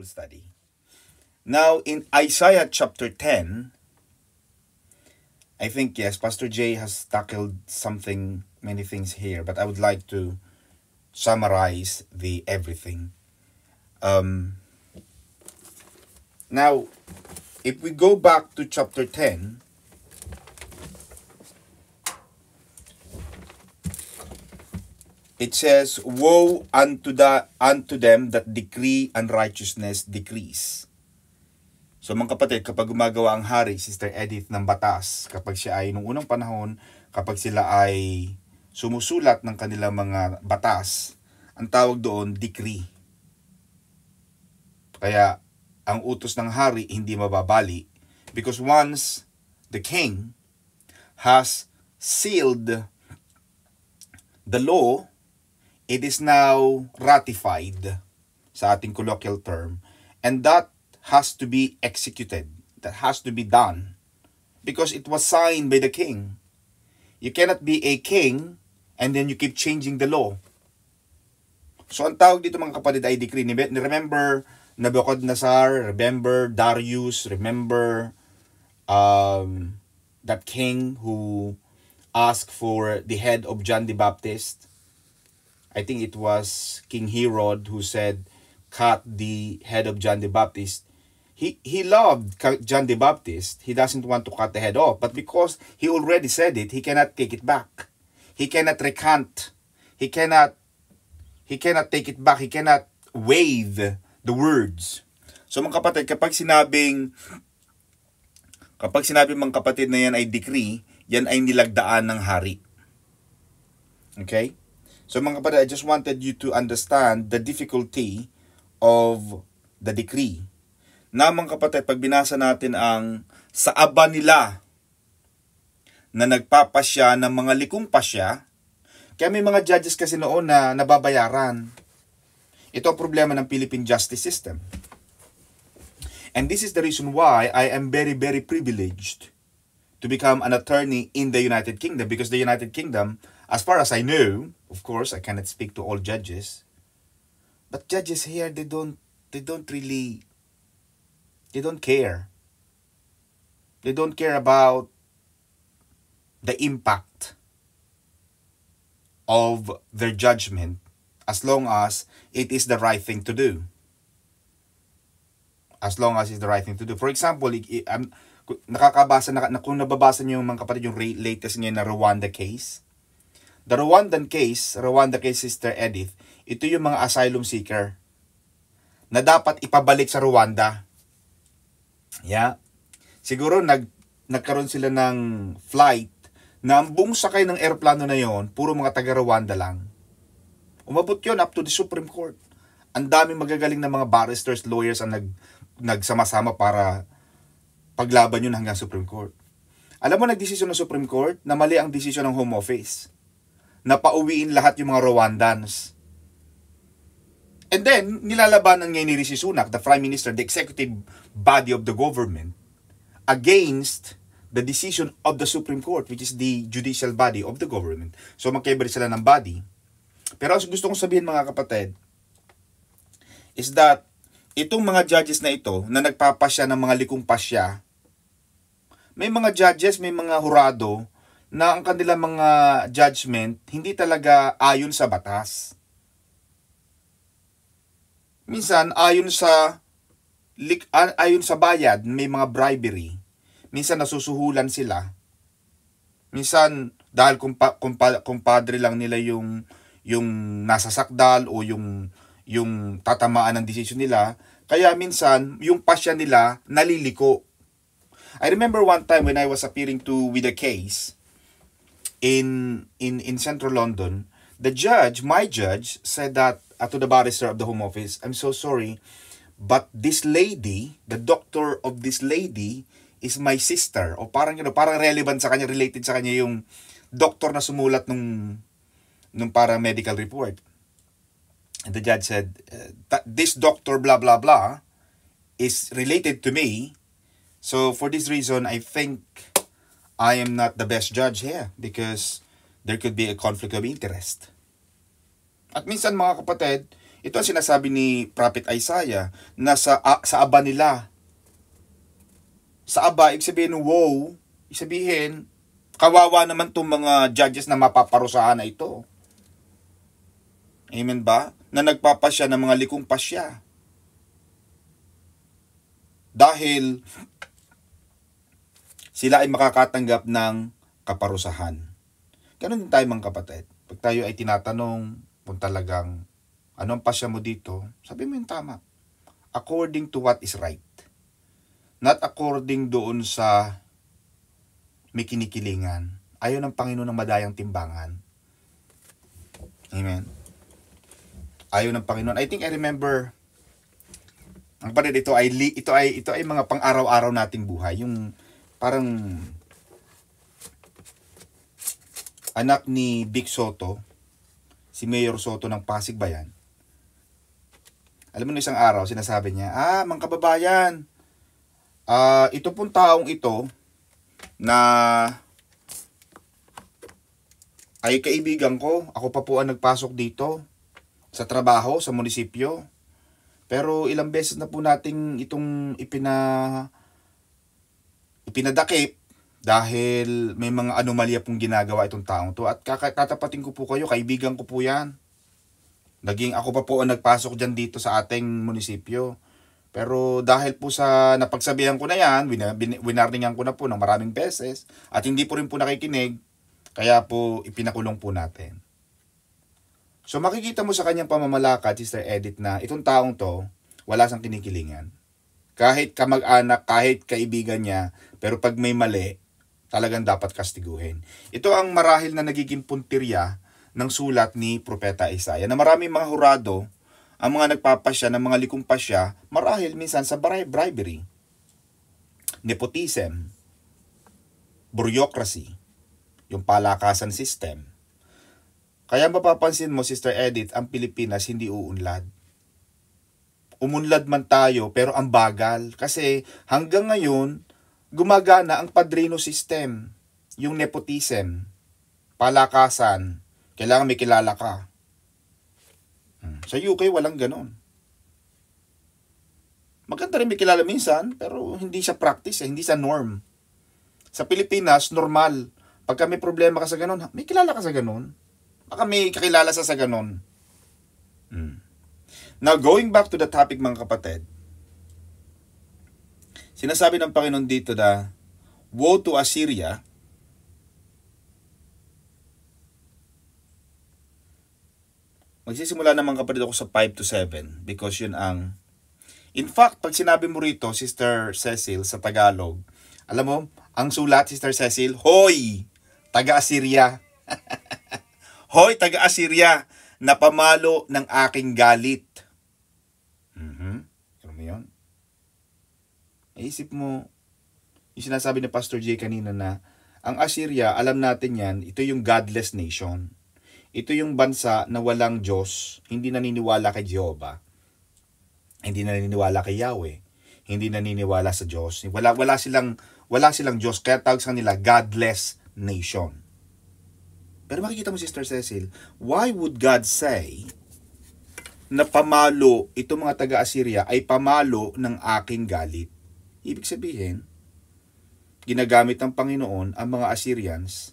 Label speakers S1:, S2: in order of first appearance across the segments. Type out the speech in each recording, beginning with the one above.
S1: Bible study. Now, in Isaiah chapter 10, I think, yes, Pastor Jay has tackled something, many things here, but I would like to summarize the everything. Um, now, if we go back to chapter 10, it says, Woe unto, the, unto them that decree unrighteousness decrees. So mga kapatid, kapag gumagawa ang hari, Sister Edith, ng batas, kapag siya ay, nung unang panahon, kapag sila ay sumusulat ng kanilang mga batas, ang tawag doon, decree. Kaya, ang utos ng hari hindi mababali because once the king has sealed the law It is now ratified sa ating colloquial term and that has to be executed. That has to be done because it was signed by the king. You cannot be a king and then you keep changing the law. So ang tawag dito mga kapatid ay decree. Remember Nebuchadnezzar, remember Darius, remember um, that king who asked for the head of John the Baptist. I think it was King Herod who said, cut the head of John the Baptist. He, he loved John the Baptist. He doesn't want to cut the head off. But because he already said it, he cannot take it back. He cannot recant. He cannot, he cannot take it back. He cannot waive the words. So mga kapatid, kapag sinabing, kapag sinabing mga kapatid na yan ay decree, yan ay nilagdaan ng hari. Okay? So mga kapatid, I just wanted you to understand the difficulty of the decree. Na mga kapatid, pag binasa natin ang sa aba nila na nagpapasya ng mga likong pasya, kaya may mga judges kasi noon na nababayaran. Ito ang problema ng Philippine justice system. And this is the reason why I am very, very privileged to become an attorney in the United Kingdom because the United Kingdom, as far as I know, Of course, I cannot speak to all judges. But judges here, they don't, they don't really, they don't care. They don't care about the impact of their judgment as long as it is the right thing to do. As long as it's the right thing to do. For example, I'm, nakakabasa, na, kung nababasa niyo mga kapatid yung latest ngayon na Rwanda case, The Rwandan case, Rwanda case Sister Edith, ito yung mga asylum seeker na dapat ipabalik sa Rwanda. Yeah. Siguro nag nagkaroon sila ng flight na ang buong sakay ng eroplano na yon, puro mga taga Rwanda lang. Umabot yon up to the Supreme Court. Ang daming magagaling na mga barristers, lawyers ang nag, nagsama-sama para paglaban yun hanggang Supreme Court. Alam mo, nagdesisyon ng Supreme Court na mali ang desisyon ng Home Office na pauwiin lahat yung mga Rwandans. And then, nilalabanan ngayon ni Rishi Sunak, the Prime Minister, the executive body of the government, against the decision of the Supreme Court, which is the judicial body of the government. So, magkaiba sila ng body. Pero ang gusto kong sabihin mga kapatid, is that itong mga judges na ito, na nagpapasya ng mga likong pasya, may mga judges, may mga hurado, na ang kanilang mga judgment hindi talaga ayon sa batas. Minsan ayon sa ayon sa bayad may mga bribery. Minsan nasusuhulan sila. Minsan dahil kumpadre lang nila yung yung nasa sakdal o yung yung tatamaan ng desisyon nila, kaya minsan yung pasya nila naliliko. I remember one time when I was appearing to with a case, in in in central London, the judge, my judge, said that uh, to the barrister of the Home Office, "I'm so sorry, but this lady, the doctor of this lady, is my sister." O parang you parang relevant sa kanya, related sa kanya yung doctor na sumulat nung nung para medical report. And the judge said, uh, that this doctor blah blah blah is related to me. So for this reason, I think I am not the best judge here because there could be a conflict of interest. At minsan mga kapatid, ito ang sinasabi ni Prophet Isaiah na sa, sa aba nila. Sa aba, ibig sabihin, wow, isabihin, kawawa naman itong mga judges na mapaparusahan na ito. Amen ba? Na nagpapasya ng mga likong pasya. Dahil sila ay makakatanggap ng kaparusahan. Ganun din tayo mga kapatid. Pag tayo ay tinatanong kung talagang anong pasya mo dito, sabi mo yung tama. According to what is right. Not according doon sa may kinikilingan. Ayaw ng Panginoon ng madayang timbangan. Amen. Ayaw ng Panginoon. I think I remember ang panel ito ay ito ay ito ay mga pang-araw-araw nating buhay. Yung parang anak ni Big Soto, si Mayor Soto ng Pasig Bayan. Alam mo na isang araw, sinasabi niya, ah, mga kababayan, ah, uh, ito pong taong ito na ay kaibigan ko, ako pa po ang nagpasok dito sa trabaho, sa munisipyo. Pero ilang beses na po nating itong ipina ipinadakip dahil may mga anomalya pong ginagawa itong taong to. At kakatatapatin ko po kayo, kaibigan ko po yan. Naging ako pa po ang nagpasok dyan dito sa ating munisipyo. Pero dahil po sa napagsabihan ko na yan, winarningan ko na po ng maraming beses at hindi po rin po nakikinig, kaya po ipinakulong po natin. So makikita mo sa kanyang pamamalakad, Sister Edith, na itong taong to, wala sang kinikilingan. Kahit kamag-anak, kahit kaibigan niya, pero pag may mali, talagang dapat kastiguhin. Ito ang marahil na nagiging puntirya ng sulat ni Propeta Isaiah na maraming mga hurado, ang mga nagpapasya ng mga likumpasya, marahil minsan sa bribery, nepotism, bureaucracy, yung palakasan system. Kaya mapapansin mo, Sister Edith, ang Pilipinas hindi uunlad. Umunlad man tayo, pero ang bagal. Kasi hanggang ngayon, gumagana ang padrino system, yung nepotism, palakasan, kailangan may kilala ka. Hmm, sa UK, walang ganon. Maganda rin may kilala minsan, pero hindi siya practice, eh, hindi sa norm. Sa Pilipinas, normal. Pagka may problema ka sa ganon, may kilala ka sa ganon. Baka may kakilala sa sa ganon. Hmm. Now, going back to the topic mga kapatid, Sinasabi ng Panginoon dito na, Woe to Assyria, Magsisimula naman kapatid ako sa 5 to 7 because yun ang... In fact, pag sinabi mo rito, Sister Cecil, sa Tagalog, alam mo, ang sulat, Sister Cecil, Hoy! Taga-Assyria. Hoy, taga-Assyria, napamalo ng aking galit. Isip mo, yung sinasabi ni Pastor Jay kanina na, ang Assyria, alam natin yan, ito yung godless nation. Ito yung bansa na walang Diyos, hindi naniniwala kay Jehovah, hindi naniniwala kay Yahweh, hindi naniniwala sa Diyos. Wala, wala, silang, wala silang Diyos, kaya tawag sa nila godless nation. Pero makikita mo, Sister Cecil, why would God say na pamalo, itong mga taga-Assyria ay pamalo ng aking galit? Ibig sabihin, ginagamit ng Panginoon ang mga Assyrians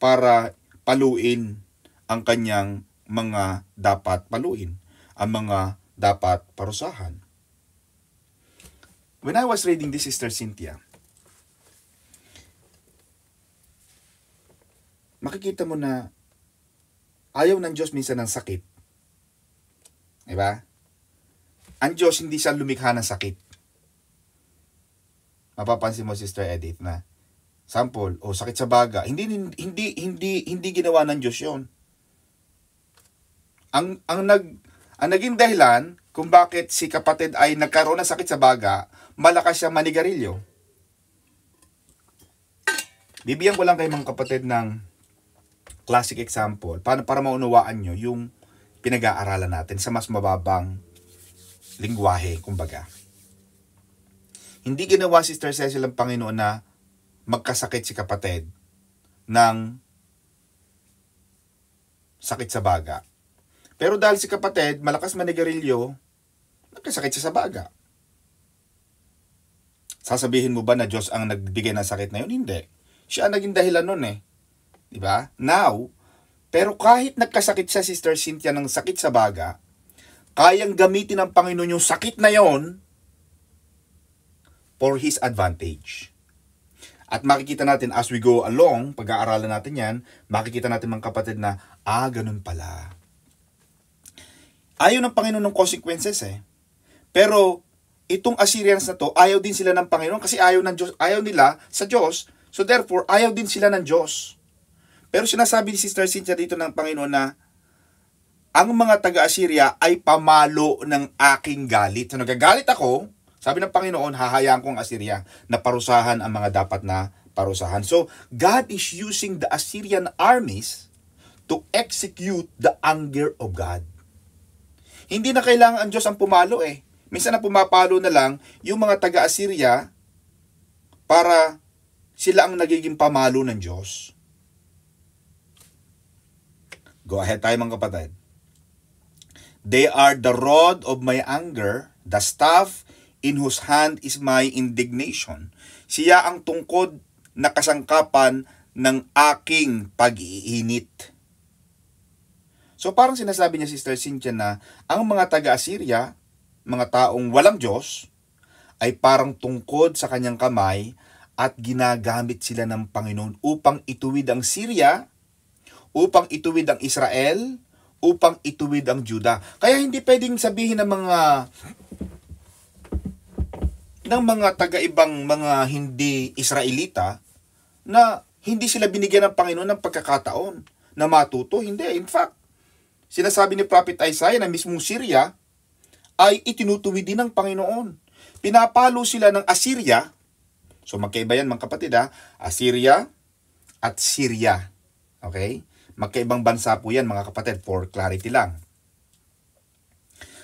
S1: para paluin ang kanyang mga dapat paluin, ang mga dapat parusahan. When I was reading this, Sister Cynthia, makikita mo na ayaw ng Diyos minsan ng sakit. Diba? Ang Diyos hindi siya lumikha ng sakit mapapansin mo Sister Edith na sample o sakit sa baga, hindi hindi hindi hindi ginawa ng Diyos 'yon. Ang ang nag ang naging dahilan kung bakit si kapatid ay nagkaroon ng sakit sa baga, malakas siyang manigarilyo. Bibigyan ko lang kayo mga kapatid ng classic example para, para maunawaan nyo yung pinag-aaralan natin sa mas mababang lingwahe, kumbaga. Hindi ginawa si Sister Cecil ng Panginoon na magkasakit si kapatid ng sakit sa baga. Pero dahil si kapatid, malakas manigarilyo, nagkasakit siya sa baga. Sasabihin mo ba na Diyos ang nagbigay ng sakit na yun? Hindi. Siya ang naging dahilan nun eh. ba? Diba? Now, pero kahit nagkasakit siya, Sister Cynthia, ng sakit sa baga, kayang gamitin ng Panginoon yung sakit na yon for his advantage. At makikita natin as we go along, pag-aaralan natin yan, makikita natin mga kapatid na, ah, ganun pala. Ayaw ng Panginoon ng consequences eh. Pero itong Assyrians na to, ayaw din sila ng Panginoon kasi ayaw, ng Diyos, ayaw nila sa Diyos. So therefore, ayaw din sila ng Diyos. Pero sinasabi ni Sister Cynthia dito ng Panginoon na ang mga taga-Assyria ay pamalo ng aking galit. So nagagalit ako, sabi ng Panginoon, hahayaan kong ang Assyria na parusahan ang mga dapat na parusahan. So, God is using the Assyrian armies to execute the anger of God. Hindi na kailangan ang Diyos ang pumalo eh. Minsan na pumapalo na lang yung mga taga-Assyria para sila ang nagiging pamalo ng Diyos. Go ahead tayo mga kapatid. They are the rod of my anger, the staff in whose hand is my indignation. Siya ang tungkod na kasangkapan ng aking pag-iinit. So parang sinasabi niya Sister Cynthia na ang mga taga-Assyria, mga taong walang Diyos, ay parang tungkod sa kanyang kamay at ginagamit sila ng Panginoon upang ituwid ang Syria, upang ituwid ang Israel, upang ituwid ang Juda. Kaya hindi pwedeng sabihin ng mga ng mga taga-ibang mga hindi Israelita na hindi sila binigyan ng Panginoon ng pagkakataon na matuto. Hindi, in fact, sinasabi ni Prophet Isaiah na mismo Syria ay itinutuwid din ng Panginoon. Pinapalo sila ng Assyria. So magkaiba yan mga kapatid ha. Assyria at Syria. Okay? Magkaibang bansa po yan mga kapatid for clarity lang.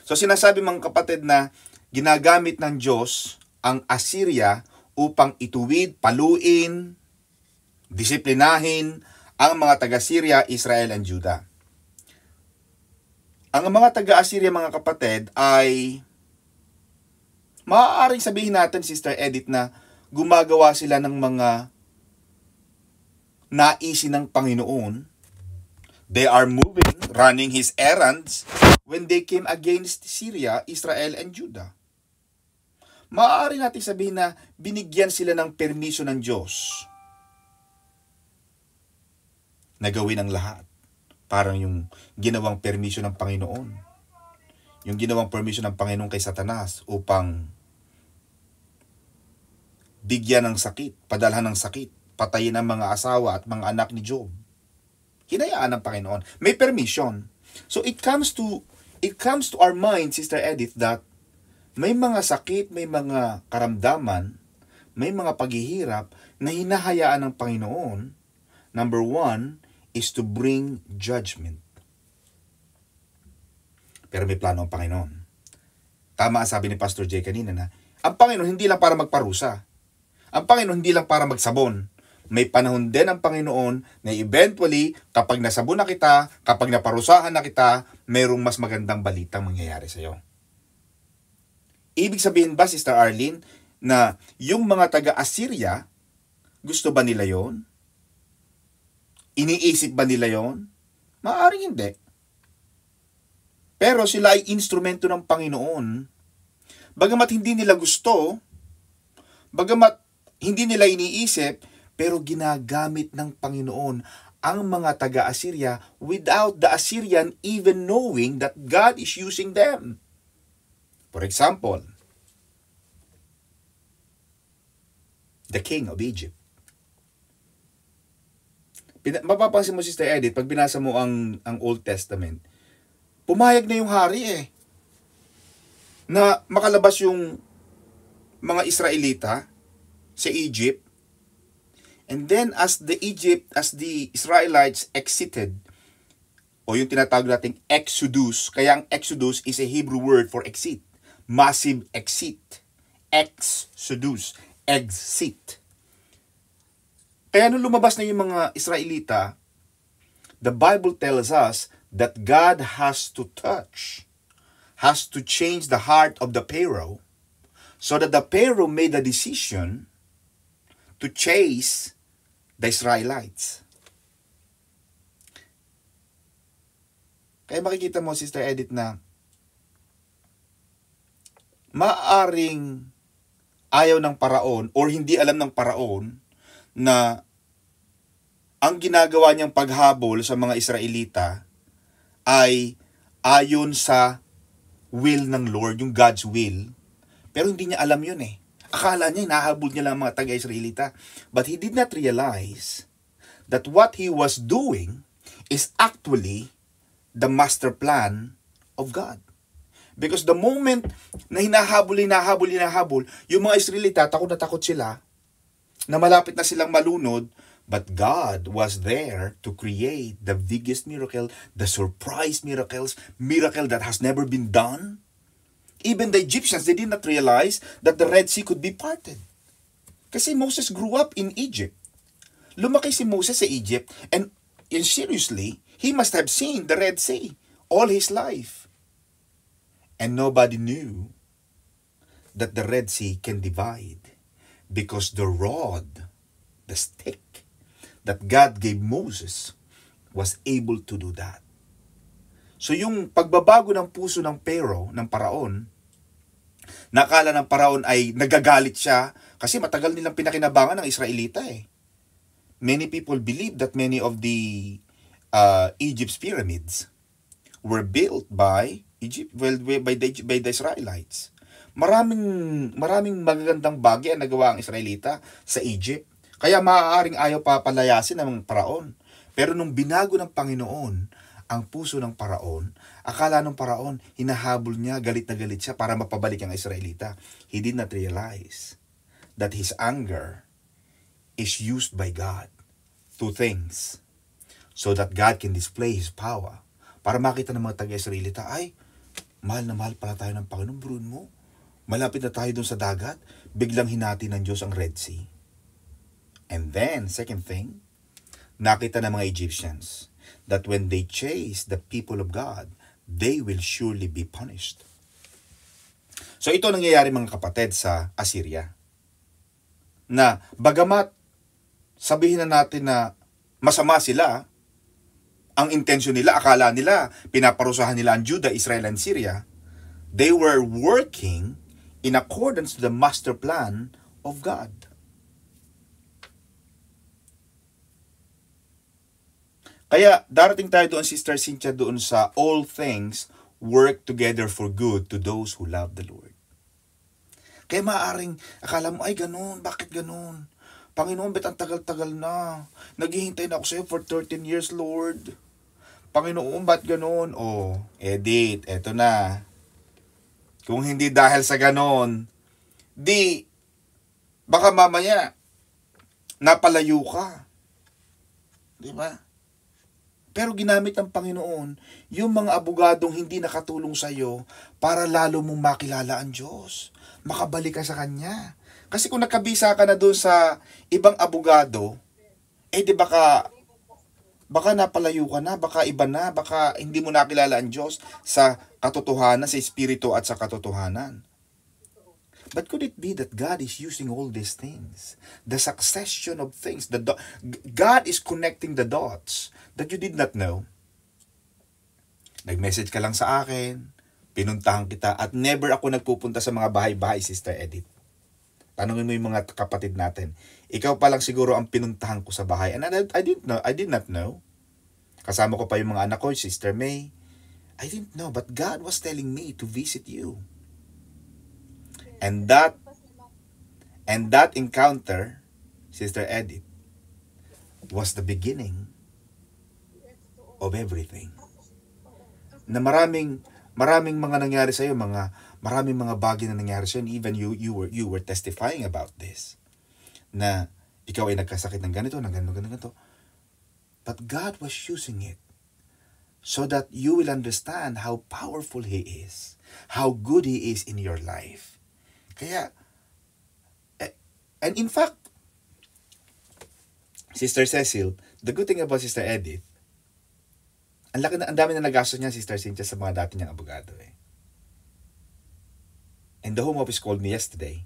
S1: So sinasabi mga kapatid na ginagamit ng Diyos ang Assyria upang ituwid, paluin, disiplinahin ang mga taga-Syria, Israel, and Judah. Ang mga taga-Assyria mga kapatid ay maaaring sabihin natin Sister Edith na gumagawa sila ng mga naisin ng Panginoon. They are moving, running his errands when they came against Syria, Israel, and Judah maaari nating sabihin na binigyan sila ng permiso ng Diyos na gawin ang lahat. Parang yung ginawang permiso ng Panginoon. Yung ginawang permiso ng Panginoon kay Satanas upang bigyan ng sakit, padalhan ng sakit, patayin ang mga asawa at mga anak ni Job. Hinayaan ng Panginoon. May permission. So it comes to it comes to our mind, Sister Edith, that may mga sakit, may mga karamdaman, may mga paghihirap na hinahayaan ng Panginoon. Number one is to bring judgment. Pero may plano ang Panginoon. Tama ang sabi ni Pastor Jay kanina na, ang Panginoon hindi lang para magparusa. Ang Panginoon hindi lang para magsabon. May panahon din ang Panginoon na eventually, kapag nasabon na kita, kapag naparusahan na kita, mayroong mas magandang balitang mangyayari sa iyo. Ibig sabihin ba, Sister Arlene, na yung mga taga-Assyria, gusto ba nila yon? Iniisip ba nila yon? Maaring hindi. Pero sila ay instrumento ng Panginoon. Bagamat hindi nila gusto, bagamat hindi nila iniisip, pero ginagamit ng Panginoon ang mga taga-Assyria without the Assyrian even knowing that God is using them. For example, the king of Egypt. Pina- mapapansin mo, Sister Edith, pag binasa mo ang, ang Old Testament, pumayag na yung hari eh. Na makalabas yung mga Israelita sa Egypt. And then as the Egypt, as the Israelites exited, o yung tinatawag nating Exodus, kaya ang Exodus is a Hebrew word for exit massive exit, ex-seduce, exit. Kaya nung lumabas na yung mga Israelita, the Bible tells us that God has to touch, has to change the heart of the Pharaoh so that the Pharaoh made a decision to chase the Israelites. Kaya makikita mo, Sister Edith, na maaring ayaw ng paraon or hindi alam ng paraon na ang ginagawa niyang paghabol sa mga Israelita ay ayon sa will ng Lord, yung God's will. Pero hindi niya alam yun eh. Akala niya, hinahabol niya lang mga taga-Israelita. But he did not realize that what he was doing is actually the master plan of God. Because the moment na hinahabol, hinahabol, hinahabol, yung mga Israelita, takot na takot sila na malapit na silang malunod, But God was there to create the biggest miracle, the surprise miracles, miracle that has never been done. Even the Egyptians, they did not realize that the Red Sea could be parted. Kasi Moses grew up in Egypt. Lumaki si Moses sa Egypt and, and seriously, he must have seen the Red Sea all his life. And nobody knew that the Red Sea can divide because the rod, the stick that God gave Moses was able to do that. So yung pagbabago ng puso ng Pero, ng paraon, nakala ng paraon ay nagagalit siya kasi matagal nilang pinakinabangan ng Israelita eh. Many people believe that many of the uh, Egypt's pyramids were built by Egypt, well, by the, by the Israelites. Maraming, maraming magagandang bagay ang nagawa ang Israelita sa Egypt. Kaya maaaring ayaw papalayasin ng paraon. Pero nung binago ng Panginoon ang puso ng paraon, akala ng paraon, hinahabol niya, galit na galit siya para mapabalik ang Israelita. He did not realize that his anger is used by God to things so that God can display His power. Para makita ng mga taga-Israelita, ay, Mahal na mahal pala tayo ng Panginoon, buruan mo. Malapit na tayo doon sa dagat, biglang hinati ng Diyos ang Red Sea. And then, second thing, nakita ng mga Egyptians that when they chase the people of God, they will surely be punished. So ito nangyayari mga kapatid sa Assyria. Na bagamat sabihin na natin na masama sila, ang intention nila, akala nila, pinaparusahan nila ang Judah, Israel, and Syria. They were working in accordance to the master plan of God. Kaya darating tayo doon, Sister Cynthia, doon sa all things work together for good to those who love the Lord. Kaya maaaring akala mo, ay ganun, bakit ganun? Panginoon, bet ang tagal-tagal na. Naghihintay na ako sa'yo for 13 years, Lord. Panginoon, ba't ganun? Oh, edit, eto na. Kung hindi dahil sa ganun, di, baka mamaya, napalayo ka. Di ba? Pero ginamit ng Panginoon yung mga abogadong hindi nakatulong sa iyo para lalo mong makilala ang Diyos. Makabalik ka sa Kanya. Kasi kung nakabisa ka na doon sa ibang abogado, eh di baka baka napalayo ka na, baka iba na, baka hindi mo nakilala ang Diyos sa katotohanan, sa espiritu at sa katotohanan. But could it be that God is using all these things? The succession of things, the do- God is connecting the dots that you did not know. Nag-message ka lang sa akin, pinuntahan kita, at never ako nagpupunta sa mga bahay-bahay, Sister Edith. Tanungin mo yung mga kapatid natin. Ikaw pa lang siguro ang pinuntahan ko sa bahay. And I, I didn't know. I did not know. Kasama ko pa yung mga anak ko, Sister May. I didn't know, but God was telling me to visit you. And that and that encounter, Sister Edith, was the beginning of everything. Na maraming maraming mga nangyari sa iyo, mga maraming mga bagay na nangyari sa'yo. And even you, you, were, you were testifying about this. Na ikaw ay nagkasakit ng ganito, ng ganito, ganito, ganito. But God was using it so that you will understand how powerful He is, how good He is in your life. Kaya, eh, and in fact, Sister Cecil, the good thing about Sister Edith, ang laki na, ang dami na nagastos niya Sister Cynthia sa mga dati niyang abogado eh. And the Home Office called me yesterday.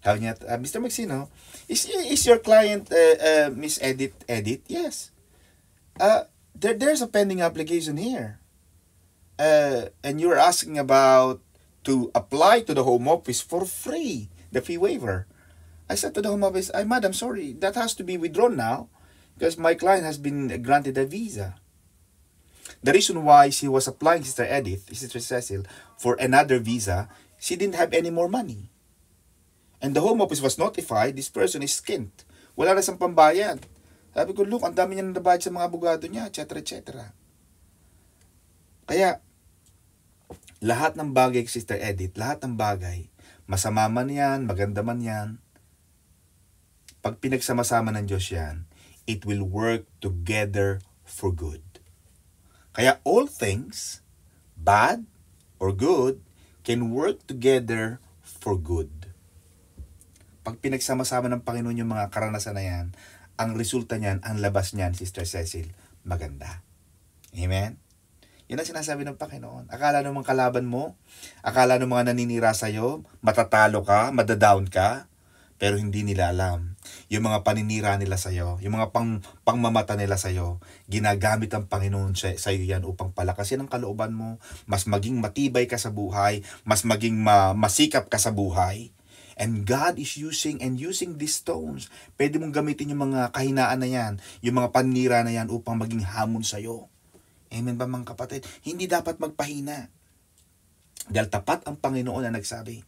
S1: Having at uh, Mr. Maxino, is is your client uh, uh, Miss Edit Edit? Yes. Uh, there there's a pending application here. Uh, and you're asking about to apply to the Home Office for free the fee waiver. I said to the Home Office, "I madam, sorry, that has to be withdrawn now, because my client has been granted a visa." The reason why she was applying Sister Edith, Sister Cecil, for another visa she didn't have any more money. And the Home Office was notified, this person is skint. Wala na siyang pambayad. Sabi ko, look, ang dami niya nabayad sa mga abogado niya, etc. etc. Kaya, lahat ng bagay, Sister Edith, lahat ng bagay, masama man yan, maganda man yan, pag pinagsama-sama ng Diyos yan, it will work together for good. Kaya all things, bad or good, can work together for good. Pag pinagsama-sama ng Panginoon yung mga karanasan na yan, ang resulta niyan, ang labas niyan, Sister Cecil, maganda. Amen? Yan ang sinasabi ng Panginoon. Akala ng mga kalaban mo, akala ng mga naninira sa'yo, matatalo ka, madadown ka, pero hindi nila alam. Yung mga paninira nila sa iyo, yung mga pang, pangmamata nila sa iyo, ginagamit ang Panginoon sa, sa iyo yan upang palakasin ang kalooban mo, mas maging matibay ka sa buhay, mas maging ma, masikap ka sa buhay. And God is using and using these stones. Pwede mong gamitin yung mga kahinaan na yan, yung mga paninira na yan upang maging hamon sa iyo. Amen ba mga kapatid? Hindi dapat magpahina. Dahil tapat ang Panginoon na nagsabi,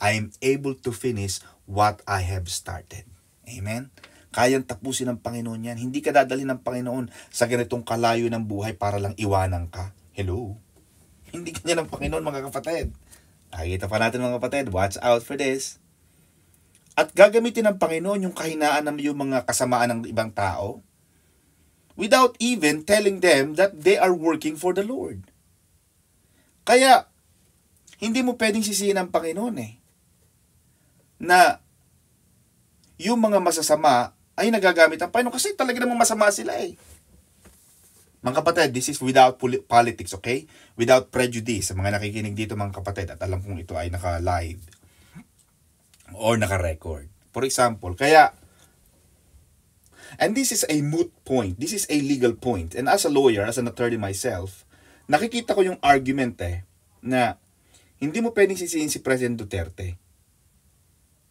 S1: I am able to finish what I have started. Amen? Kayang tapusin ng Panginoon yan. Hindi ka dadali ng Panginoon sa ganitong kalayo ng buhay para lang iwanan ka. Hello? Hindi ka niya ng Panginoon mga kapatid. Nakikita pa natin mga kapatid, watch out for this. At gagamitin ng Panginoon yung kahinaan ng yung mga kasamaan ng ibang tao without even telling them that they are working for the Lord. Kaya, hindi mo pwedeng sisihin ang Panginoon eh na yung mga masasama ay nagagamit ang Panginoon kasi talaga namang masama sila eh. Mga kapatid, this is without politics, okay? Without prejudice sa mga nakikinig dito mga kapatid at alam kong ito ay naka-live or naka-record. For example, kaya And this is a moot point. This is a legal point. And as a lawyer, as an attorney myself, nakikita ko yung argument eh na hindi mo pwedeng sisihin si President Duterte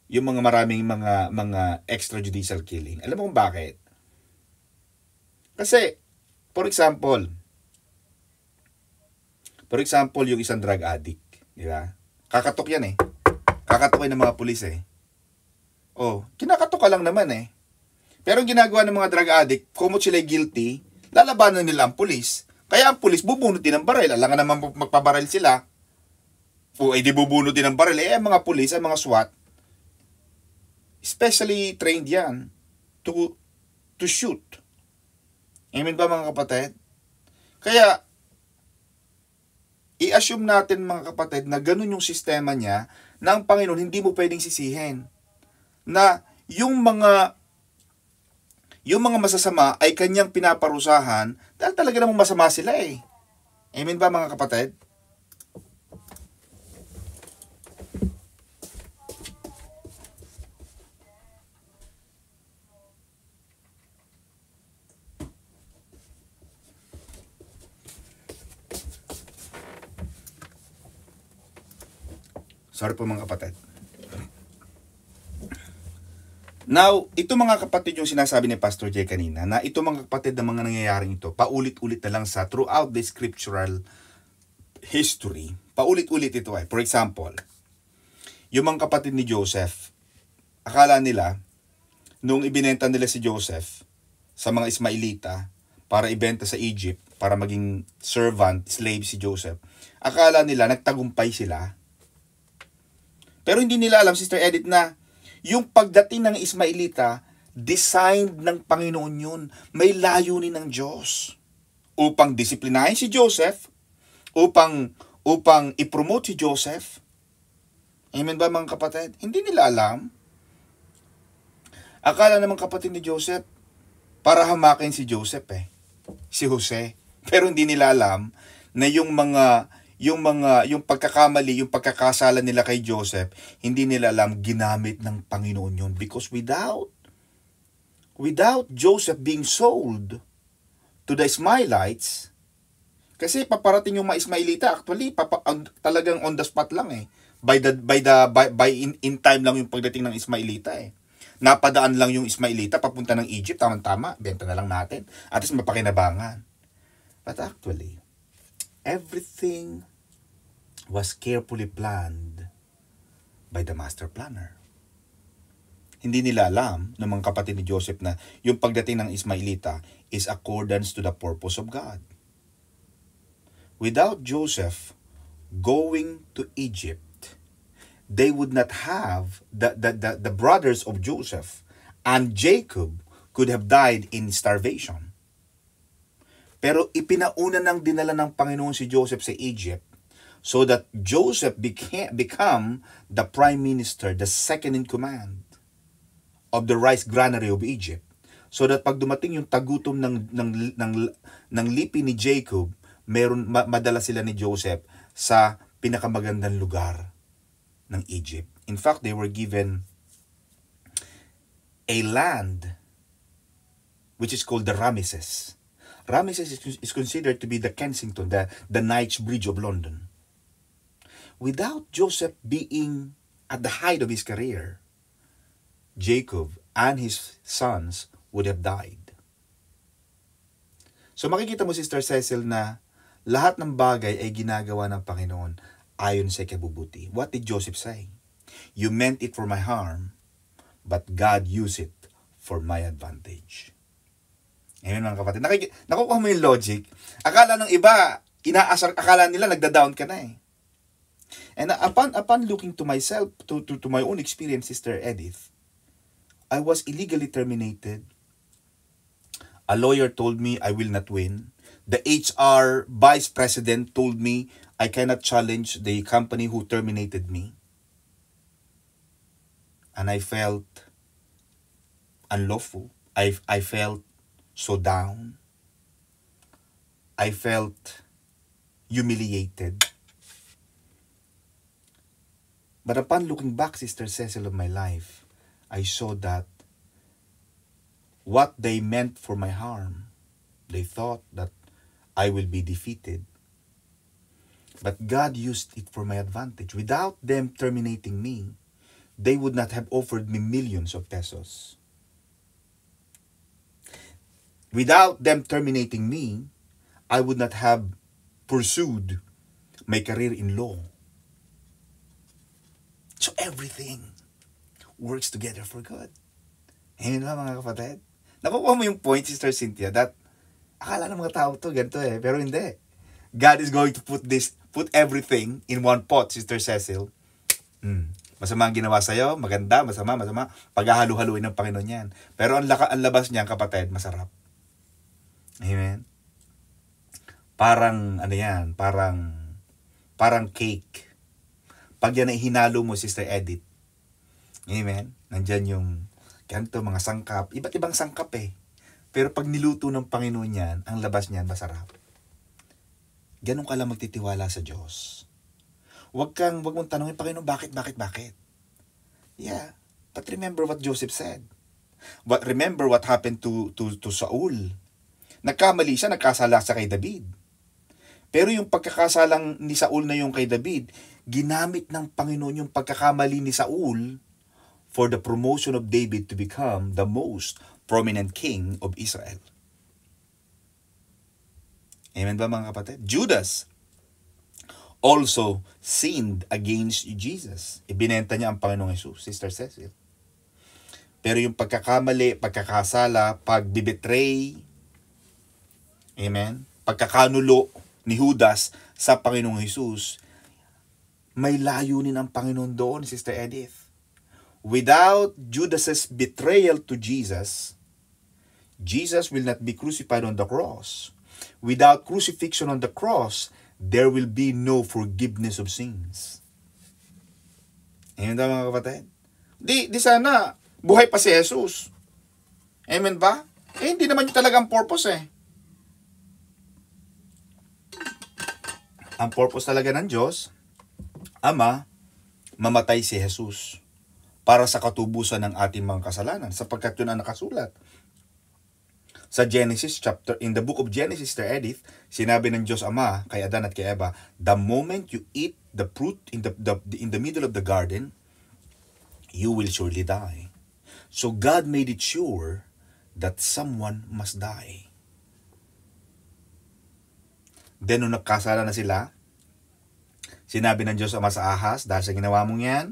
S1: yung mga maraming mga mga extrajudicial killing. Alam mo kung bakit? Kasi, for example, for example, yung isang drug addict, di ba? Kakatok yan eh. Kakatok yan ng mga pulis eh. Oh, kinakatok ka lang naman eh. Pero ginagawa ng mga drug addict, kumot sila guilty, lalabanan nila ang pulis. Kaya ang pulis bubunot din ng baril. Alangan naman magpabaril sila. O, oh, eh, di bubunot din ng baril. Eh, ang mga pulis, ang mga SWAT, Especially trained yan to, to shoot. Amen ba mga kapatid? Kaya, i-assume natin mga kapatid na ganun yung sistema niya na ang Panginoon hindi mo pwedeng sisihin. Na yung mga yung mga masasama ay kanyang pinaparusahan dahil talaga namang masama sila eh. Amen ba mga kapatid? Sorry po mga kapatid. Now, ito mga kapatid yung sinasabi ni Pastor Jay kanina na ito mga kapatid na mga nangyayaring ito, paulit-ulit na lang sa throughout the scriptural history, paulit-ulit ito ay. Eh. For example, yung mga kapatid ni Joseph, akala nila, nung ibinenta nila si Joseph sa mga Ismailita para ibenta sa Egypt, para maging servant, slave si Joseph, akala nila nagtagumpay sila pero hindi nila alam, Sister Edit, na yung pagdating ng Ismailita, designed ng Panginoon yun. May layunin ng Diyos. Upang disiplinahin si Joseph, upang, upang ipromote si Joseph. Amen ba mga kapatid? Hindi nila alam. Akala naman kapatid ni Joseph, para hamakin si Joseph eh, si Jose. Pero hindi nila alam na yung mga yung mga yung pagkakamali, yung pagkakasala nila kay Joseph, hindi nila alam ginamit ng Panginoon yun because without without Joseph being sold to the Ismailites, kasi paparating yung mga Ismailita, actually papa, talagang on the spot lang eh. By the by the by, by in, in time lang yung pagdating ng Ismailita eh napadaan lang yung Ismailita papunta ng Egypt, tama-tama, benta na lang natin. At least mapakinabangan. But actually, everything was carefully planned by the master planner. Hindi nila alam ng mga kapatid ni Joseph na yung pagdating ng Ismailita is accordance to the purpose of God. Without Joseph going to Egypt, they would not have the, the, the, the brothers of Joseph and Jacob could have died in starvation. Pero ipinauna ng dinala ng Panginoon si Joseph sa Egypt so that Joseph became become the prime minister, the second in command of the rice granary of Egypt. So that pag dumating yung tagutom ng ng ng, ng lipi ni Jacob, meron ma, madala sila ni Joseph sa pinakamagandang lugar ng Egypt. In fact, they were given a land which is called the Ramesses. Ramesses is, is considered to be the Kensington, the, the Knightsbridge of London without Joseph being at the height of his career, Jacob and his sons would have died. So makikita mo, Sister Cecil, na lahat ng bagay ay ginagawa ng Panginoon ayon sa kabubuti. What did Joseph say? You meant it for my harm, but God used it for my advantage. Amen mga kapatid. Nakik- nakukuha mo yung logic. Akala ng iba, inaasar, akala nila nagda-down ka na eh. And upon upon looking to myself, to, to, to my own experience, Sister Edith, I was illegally terminated. A lawyer told me I will not win. The HR vice president told me I cannot challenge the company who terminated me. And I felt unlawful. I, I felt so down. I felt humiliated. But upon looking back, Sister Cecil, of my life, I saw that what they meant for my harm, they thought that I will be defeated. But God used it for my advantage. Without them terminating me, they would not have offered me millions of pesos. Without them terminating me, I would not have pursued my career in law So everything works together for good. Ayun lang mga kapatid. Nakukuha mo yung point, Sister Cynthia, that akala ng mga tao to, ganito eh, pero hindi. God is going to put this, put everything in one pot, Sister Cecil. Hmm. Masama ang ginawa sa'yo, maganda, masama, masama. Paghahalu-haluin ng Panginoon yan. Pero ang, laka, ang labas niyan, kapatid, masarap. Amen? Parang, ano yan, parang, parang cake pag yan ay hinalo mo, Sister Edith. Amen? Nandyan yung ganito, mga sangkap. Iba't ibang sangkap eh. Pero pag niluto ng Panginoon yan, ang labas niyan masarap. Ganon ka lang magtitiwala sa Diyos. Huwag kang, huwag mong tanongin, Panginoon, bakit, bakit, bakit? Yeah. But remember what Joseph said. But remember what happened to, to, to Saul. Nagkamali siya, nagkasala sa kay David. Pero yung pagkakasalang ni Saul na yung kay David, ginamit ng Panginoon yung pagkakamali ni Saul for the promotion of David to become the most prominent king of Israel. Amen ba mga kapatid? Judas also sinned against Jesus. Ibinenta niya ang Panginoong Jesus, Sister Cecil. Pero yung pagkakamali, pagkakasala, pagbibetray, Amen? Pagkakanulo ni Judas sa Panginoong Jesus, may layunin ang Panginoon doon, Sister Edith. Without Judas's betrayal to Jesus, Jesus will not be crucified on the cross. Without crucifixion on the cross, there will be no forgiveness of sins. Amen daw mga kapatid? Di, di sana, buhay pa si Jesus. Amen ba? Eh, hindi naman yung talagang purpose eh. Ang purpose talaga ng Diyos, Ama, mamatay si Jesus para sa katubusan ng ating mga kasalanan sapagkat yun ang nakasulat. Sa Genesis chapter, in the book of Genesis, Sir Edith, sinabi ng Diyos Ama kay Adan at kay Eva, the moment you eat the fruit in the, the, in the middle of the garden, you will surely die. So God made it sure that someone must die. Then nung nagkasala na sila, Sinabi ng Diyos Ama sa ahas, dahil sa ginawa mong yan,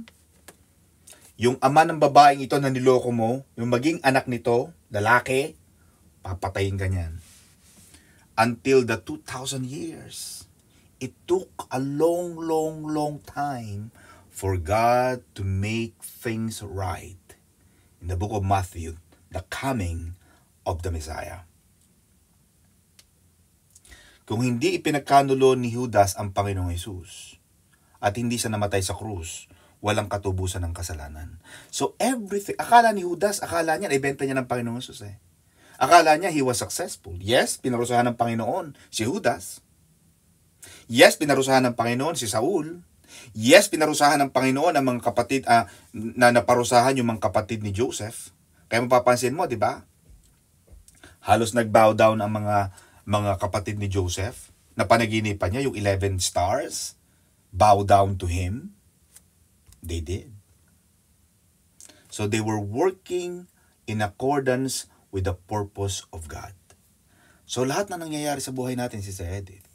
S1: yung ama ng babaeng ito na niloko mo, yung maging anak nito, lalaki, papatayin ka niyan. Until the 2,000 years, it took a long, long, long time for God to make things right. In the book of Matthew, the coming of the Messiah. Kung hindi ipinagkanulo ni Judas ang Panginoong Yesus, at hindi siya namatay sa krus, walang katubusan ng kasalanan. So everything, akala ni Judas, akala niya, naibenta niya ng Panginoon Jesus eh. Akala niya he was successful. Yes, pinarusahan ng Panginoon si Judas. Yes, pinarusahan ng Panginoon si Saul. Yes, pinarusahan ng Panginoon ang mga kapatid uh, na naparusahan yung mga kapatid ni Joseph. Kaya mapapansin mo, di ba? Halos nag-bow down ang mga mga kapatid ni Joseph na panaginipan niya, yung 11 stars bow down to him? They did. So they were working in accordance with the purpose of God. So lahat na nangyayari sa buhay natin, si Edith,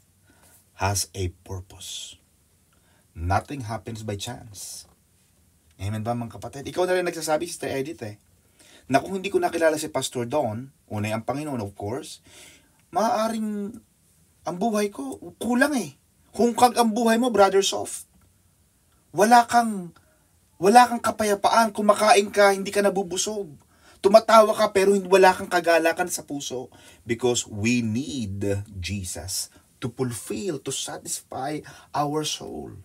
S1: has a purpose. Nothing happens by chance. Amen ba mga kapatid? Ikaw na rin nagsasabi, Sister Edith eh, na kung hindi ko nakilala si Pastor Don, unay ang Panginoon of course, maaaring ang buhay ko kulang eh. Hungkag ang buhay mo, brother Soft. Wala kang, wala kang kapayapaan. Kumakain ka, hindi ka nabubusog. Tumatawa ka pero wala kang kagalakan sa puso. Because we need Jesus to fulfill, to satisfy our soul.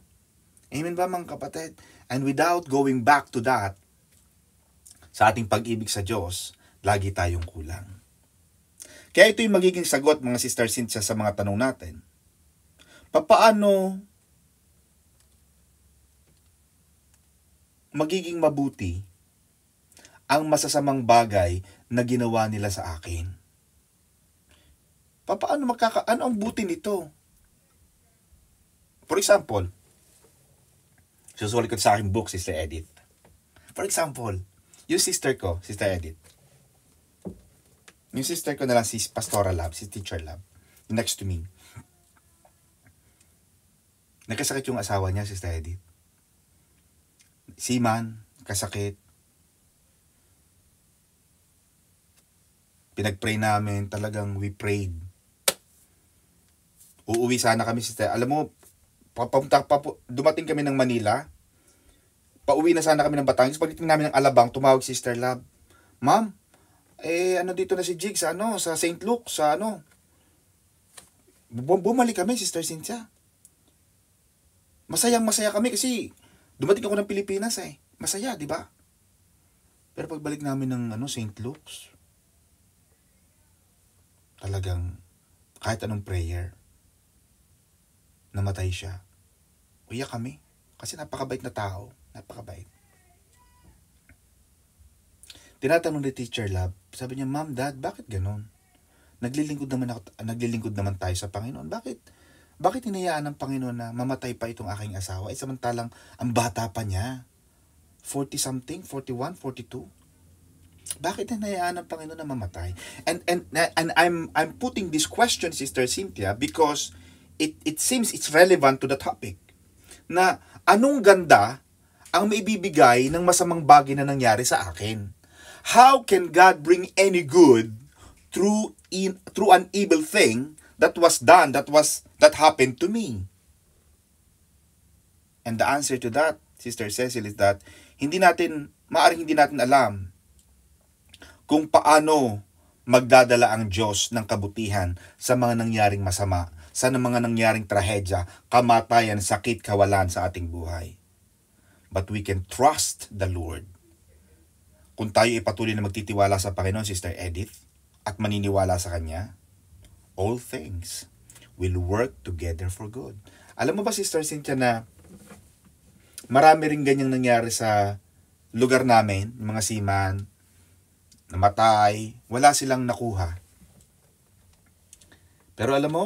S1: Amen ba mga kapatid? And without going back to that, sa ating pag-ibig sa Diyos, lagi tayong kulang. Kaya ito yung magiging sagot mga Sister Cynthia sa mga tanong natin papaano magiging mabuti ang masasamang bagay na ginawa nila sa akin. Papaano magkaka... Ano ang buti nito? For example, susulit ko sa aking book, Sister Edith. For example, yung sister ko, Sister Edith, yung sister ko na lang, si Pastora Lab, si Teacher Lab, next to me. Nagkasakit yung asawa niya, Sister Edith. Siman, kasakit. Pinagpray namin, talagang we prayed. Uuwi sana kami, Sister. Alam mo, papunta, papu, dumating kami ng Manila, pauwi na sana kami ng Batangas. Pagdating namin ng Alabang, tumawag Sister Love. Ma'am, eh ano dito na si Jigs, ano, sa St. Luke, sa ano. bumalik kami, Sister Cynthia. Masayang masaya kami kasi dumating ako ng Pilipinas eh. Masaya, di ba? Pero pagbalik namin ng ano, St. Luke's, talagang kahit anong prayer, namatay siya. Uya kami. Kasi napakabait na tao. Napakabait. Tinatanong ni Teacher Love, sabi niya, Ma'am, Dad, bakit ganon? Naglilingkod naman, ako, naglilingkod naman tayo sa Panginoon. Bakit? Bakit hinayaan ng Panginoon na mamatay pa itong aking asawa? Eh samantalang ang bata pa niya. 40 something, 41, 42. Bakit hinayaan ng Panginoon na mamatay? And and and I'm I'm putting this question Sister Cynthia because it it seems it's relevant to the topic. Na anong ganda ang maibibigay ng masamang bagay na nangyari sa akin? How can God bring any good through in through an evil thing that was done, that was that happened to me? And the answer to that, Sister Cecil, is that hindi natin, maaaring hindi natin alam kung paano magdadala ang Diyos ng kabutihan sa mga nangyaring masama, sa mga nangyaring trahedya, kamatayan, sakit, kawalan sa ating buhay. But we can trust the Lord. Kung tayo ipatuloy na magtitiwala sa Panginoon, Sister Edith, at maniniwala sa Kanya, all things will work together for good. Alam mo ba, Sister Cynthia, na marami rin ganyang nangyari sa lugar namin, mga seaman, namatay, wala silang nakuha. Pero alam mo,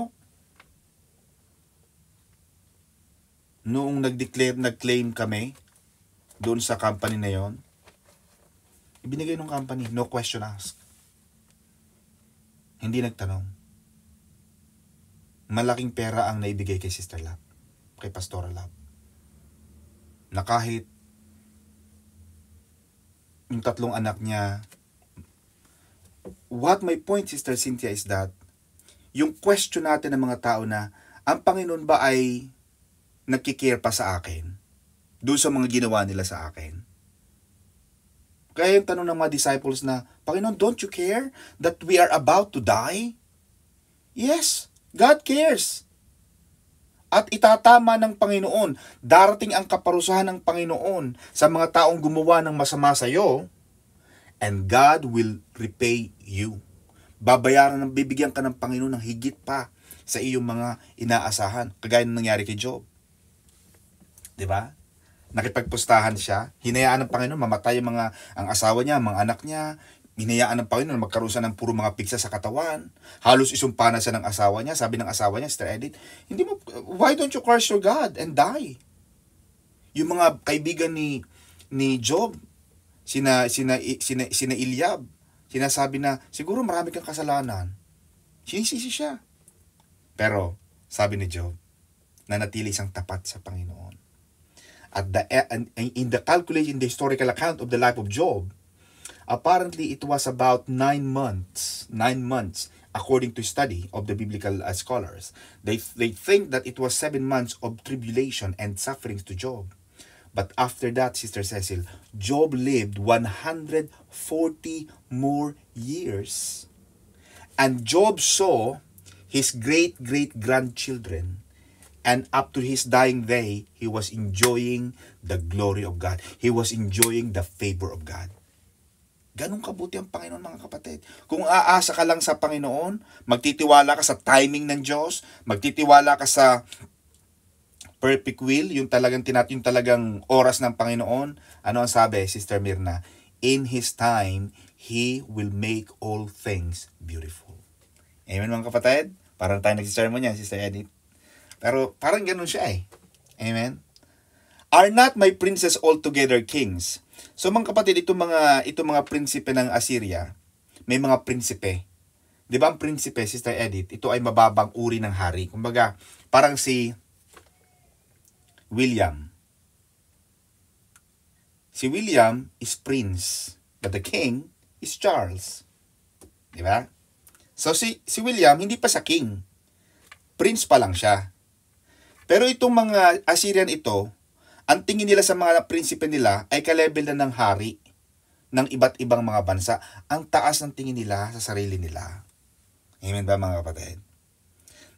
S1: noong nag-declare, nag-claim kami doon sa company na yon, ibinigay ng company, no question asked. Hindi nagtanong malaking pera ang naibigay kay Sister Lap, kay Pastora Love. Na kahit yung tatlong anak niya, what my point, Sister Cynthia, is that yung question natin ng mga tao na ang Panginoon ba ay nagkikare pa sa akin doon sa mga ginawa nila sa akin? Kaya yung tanong ng mga disciples na, Panginoon, don't you care that we are about to die? Yes, God cares. At itatama ng Panginoon, darating ang kaparusahan ng Panginoon sa mga taong gumawa ng masama sa iyo, and God will repay you. Babayaran ng bibigyan ka ng Panginoon ng higit pa sa iyong mga inaasahan, kagaya ng nangyari kay Job. 'Di ba? nakipagpustahan siya, hinayaan ng Panginoon mamatay ang mga ang asawa niya, ang mga anak niya, Hinayaan ng Panginoon magkaroon siya ng puro mga pigsa sa katawan. Halos isumpa na siya ng asawa niya. Sabi ng asawa niya, Sister Edith, hindi mo, why don't you curse your God and die? Yung mga kaibigan ni ni Job, sina sina sina, sina Eliab, sinasabi na siguro marami kang kasalanan. Sinisisi siya. Pero sabi ni Job, nanatili siyang tapat sa Panginoon. At the, in the calculation, the historical account of the life of Job, Apparently, it was about nine months, nine months, according to study of the biblical uh, scholars. They, they think that it was seven months of tribulation and sufferings to Job. But after that, Sister Cecil, Job lived 140 more years. And Job saw his great great grandchildren. And up to his dying day, he was enjoying the glory of God. He was enjoying the favor of God. Ganong kabuti ang Panginoon mga kapatid. Kung aasa ka lang sa Panginoon, magtitiwala ka sa timing ng Diyos, magtitiwala ka sa perfect will, yung talagang tinat yung talagang oras ng Panginoon. Ano ang sabi, Sister Mirna? In His time, He will make all things beautiful. Amen mga kapatid? Parang tayo nagsisermon yan, Sister Edith. Pero parang ganun siya eh. Amen? Are not my princes altogether kings? So mga kapatid, itong mga itong mga prinsipe ng Assyria, may mga prinsipe. 'Di ba ang prinsipe, Sister Edith, ito ay mababang uri ng hari. Kumbaga, parang si William. Si William is prince, but the king is Charles. 'Di ba? So si si William hindi pa sa king. Prince pa lang siya. Pero itong mga Assyrian ito, ang tingin nila sa mga prinsipe nila ay ka-level na ng hari ng iba't ibang mga bansa. Ang taas ng tingin nila sa sarili nila. Amen ba mga kapatid?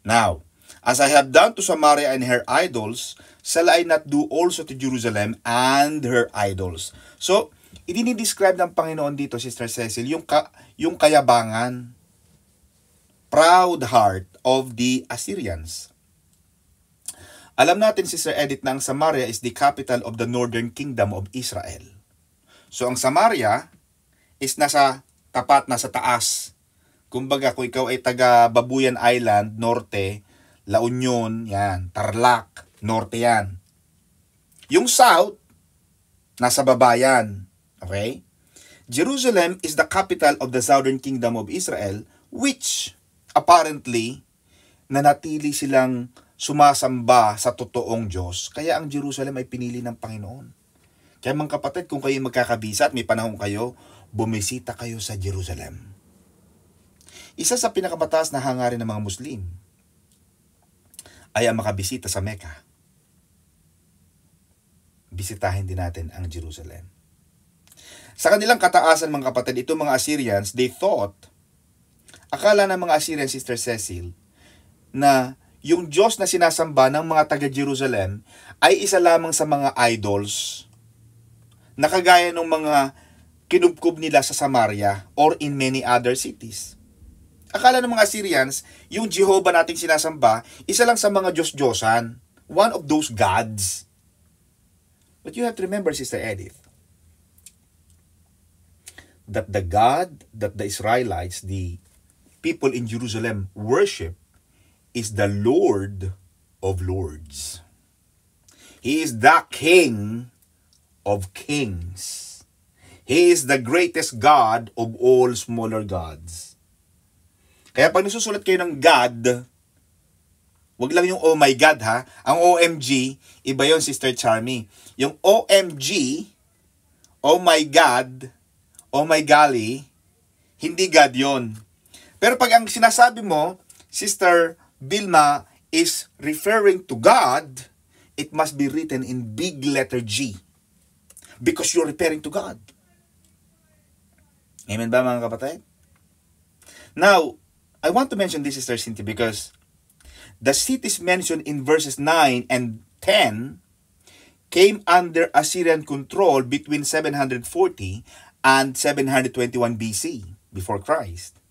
S1: Now, as I have done to Samaria and her idols, shall I not do also to Jerusalem and her idols? So, idinidescribe ng Panginoon dito, Sister Cecil, yung, ka, yung kayabangan, proud heart of the Assyrians. Alam natin si Sir Edit na Samaria is the capital of the northern kingdom of Israel. So ang Samaria is nasa tapat, nasa taas. Kumbaga kung ikaw ay taga Babuyan Island, norte, La Union, yan, Tarlac, norte yan. Yung south, nasa baba yan. Okay? Jerusalem is the capital of the southern kingdom of Israel which apparently nanatili silang sumasamba sa totoong Diyos. Kaya ang Jerusalem ay pinili ng Panginoon. Kaya mga kapatid, kung kayo magkakabisa at may panahon kayo, bumisita kayo sa Jerusalem. Isa sa pinakamataas na hangarin ng mga Muslim ay ang makabisita sa Mecca. Bisitahin din natin ang Jerusalem. Sa kanilang kataasan mga kapatid, itong mga Assyrians, they thought, akala ng mga Assyrian Sister Cecil, na yung Diyos na sinasamba ng mga taga Jerusalem ay isa lamang sa mga idols na kagaya ng mga kinubkob nila sa Samaria or in many other cities. Akala ng mga Assyrians, yung Jehovah nating sinasamba, isa lang sa mga Diyos-Diyosan, one of those gods. But you have to remember, Sister Edith, that the God that the Israelites, the people in Jerusalem worship is the Lord of Lords. He is the King of Kings. He is the greatest God of all smaller gods. Kaya pag nasusulat kayo ng God, wag lang yung oh my God ha. Ang OMG, iba yon Sister Charmy. Yung OMG, oh my God, oh my golly, hindi God yon. Pero pag ang sinasabi mo, Sister Bilma is referring to God, it must be written in big letter G. Because you're referring to God. Amen ba mga kapatid? Now, I want to mention this, Sister Cynthia, because the cities mentioned in verses 9 and 10 came under Assyrian control between 740 and 721 BC, before Christ.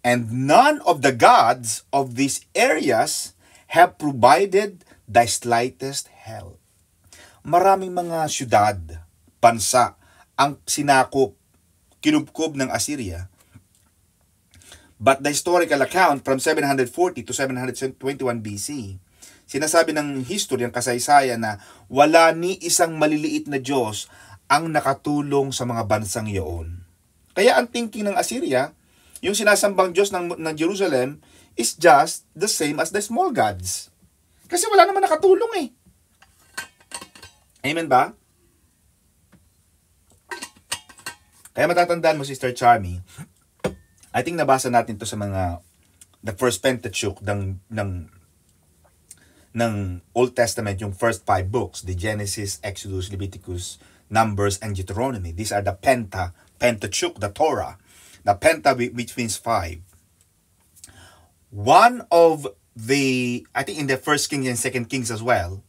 S1: And none of the gods of these areas have provided the slightest help. Maraming mga syudad, bansa, ang sinakop, kinubkob ng Assyria. But the historical account from 740 to 721 BC, sinasabi ng history, ang kasaysayan na wala ni isang maliliit na Diyos ang nakatulong sa mga bansang iyon. Kaya ang thinking ng Assyria, yung sinasambang Diyos ng, ng Jerusalem is just the same as the small gods. Kasi wala naman nakatulong eh. Amen ba? Kaya matatandaan mo, Sister Charmy, I think nabasa natin to sa mga the first Pentateuch ng ng ng Old Testament, yung first five books, the Genesis, Exodus, Leviticus, Numbers, and Deuteronomy. These are the Penta, Pentateuch, the Torah the penta which means five. One of the, I think in the first Kings and second Kings as well,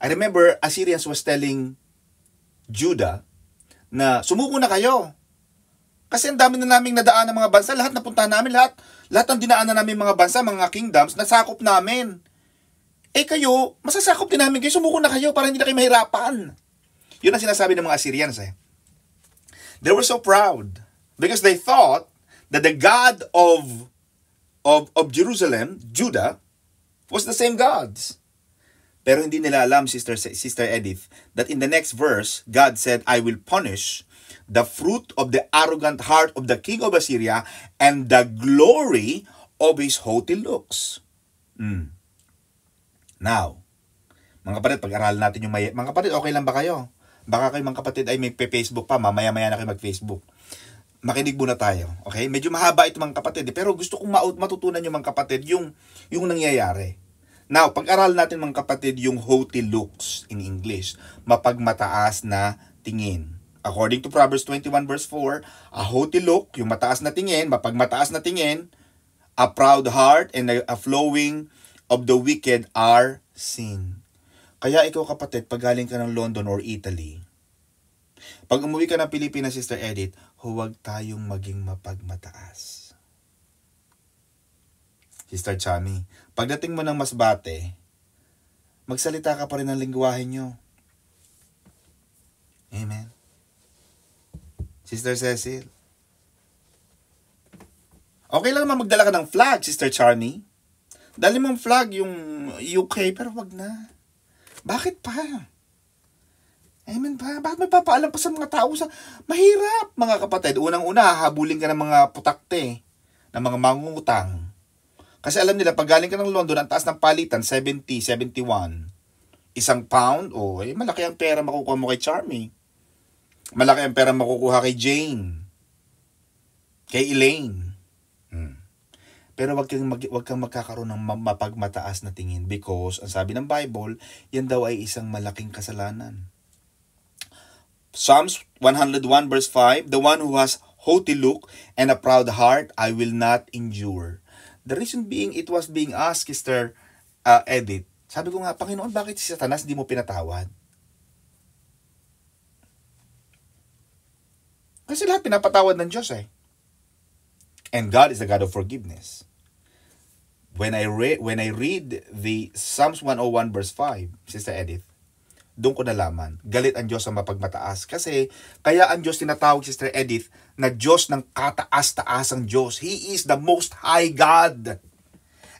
S1: I remember Assyrians was telling Judah na sumuko na kayo. Kasi ang dami na naming nadaan ng mga bansa, lahat napunta namin, lahat, lahat ng dinaanan namin mga bansa, mga kingdoms, nasakop namin. Eh kayo, masasakop din namin kayo, sumuko na kayo para hindi na kayo mahirapan. Yun ang sinasabi ng mga Assyrians eh. They were so proud. Because they thought that the God of, of, of Jerusalem, Judah, was the same gods. Pero hindi nila alam, Sister, Sister Edith, that in the next verse, God said, I will punish the fruit of the arrogant heart of the king of Assyria and the glory of his haughty looks. Mm. Now, mga kapatid, pag-aralan natin yung may... Mga kapatid, okay lang ba kayo? Baka kayo mga kapatid ay may Facebook pa, mamaya-maya na kayo mag-Facebook makinig muna tayo. Okay? Medyo mahaba ito mga kapatid. Eh. pero gusto kong matutunan nyo mga kapatid yung, yung nangyayari. Now, pag-aral natin mga kapatid yung haughty looks in English. Mapagmataas na tingin. According to Proverbs 21 verse 4, a haughty look, yung mataas na tingin, mapagmataas na tingin, a proud heart and a, a flowing of the wicked are sin. Kaya ikaw kapatid, pag galing ka ng London or Italy, pag umuwi ka ng Pilipinas, Sister Edith, huwag tayong maging mapagmataas. Sister Chami, pagdating mo ng masbate, magsalita ka pa rin ng lingwahe nyo. Amen. Sister Cecil, okay lang naman magdala ka ng flag, Sister Chami. Dali mong flag yung UK, pero wag na. Bakit pa? Amen eh, ba? Bakit may papaalam pa sa mga tao sa... Mahirap, mga kapatid. Unang-una, habulin ka ng mga putakte, ng mga mangungutang. Kasi alam nila, pag galing ka ng London, ang taas ng palitan, 70, 71. Isang pound, o oh, eh, malaki ang pera makukuha mo kay Charmy. Malaki ang pera makukuha kay Jane. Kay Elaine. Hmm. Pero wag kang, mag, wag kang magkakaroon ng mapagmataas na tingin because ang sabi ng Bible, yan daw ay isang malaking kasalanan. Psalms 101 verse 5, The one who has haughty look and a proud heart, I will not endure. The reason being, it was being asked, Sister uh, Edith. Sabi ko nga, Panginoon, bakit si Satanas hindi mo pinatawad? Kasi lahat pinapatawad ng Diyos eh. And God is the God of forgiveness. When I read when I read the Psalms 101 verse 5, Sister Edith, doon ko nalaman, galit ang Diyos sa mapagmataas. Kasi, kaya ang Diyos tinatawag, Sister Edith, na Diyos ng kataas taas ang Diyos. He is the Most High God.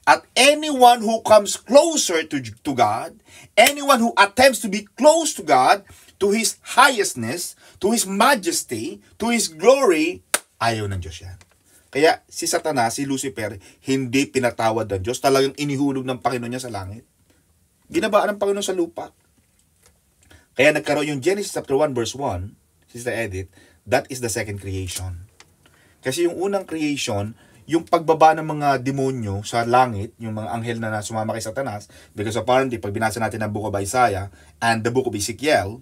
S1: At anyone who comes closer to, to God, anyone who attempts to be close to God, to His highestness, to His majesty, to His glory, ayaw ng Diyos yan. Kaya si Satanas, si Lucifer, hindi pinatawad ng Diyos. Talagang inihulog ng Panginoon niya sa langit. Ginabaan ng Panginoon sa lupa. Kaya nagkaroon yung Genesis chapter 1 verse 1, this is the edit, that is the second creation. Kasi yung unang creation, yung pagbaba ng mga demonyo sa langit, yung mga anghel na sumama kay Satanas, because apparently, pag binasa natin ang Book of Isaiah and the Book of Ezekiel,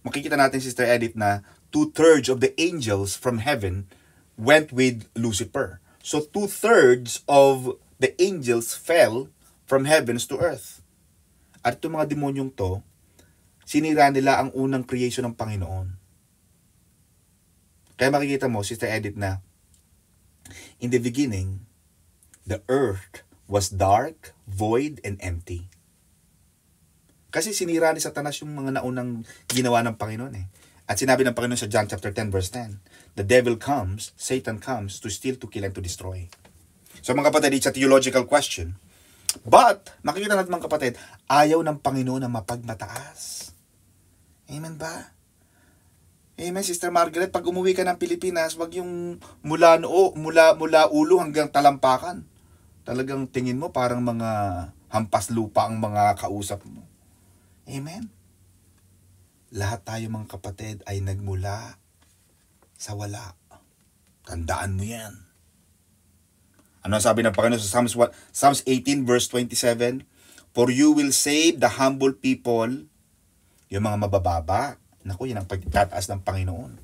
S1: makikita natin, Sister Edith, na two-thirds of the angels from heaven went with Lucifer. So two-thirds of the angels fell from heavens to earth. At itong mga demonyong to, sinira nila ang unang creation ng Panginoon. Kaya makikita mo, Sister Edith, na in the beginning, the earth was dark, void, and empty. Kasi sinira ni Satanas yung mga naunang ginawa ng Panginoon eh. At sinabi ng Panginoon sa John chapter 10 verse 10, The devil comes, Satan comes to steal, to kill, and to destroy. So mga kapatid, it's a theological question. But, makikita natin mga kapatid, ayaw ng Panginoon na mapagmataas. Amen ba? Amen, Sister Margaret, pag umuwi ka ng Pilipinas, wag yung mula noo, mula, mula ulo hanggang talampakan. Talagang tingin mo parang mga hampas lupa ang mga kausap mo. Amen? Lahat tayo mga kapatid ay nagmula sa wala. Tandaan mo yan. Ano sabi ng Panginoon sa Psalms, Psalms 18 verse 27? For you will save the humble people yung mga mabababa, naku, yan ang pagtataas ng Panginoon.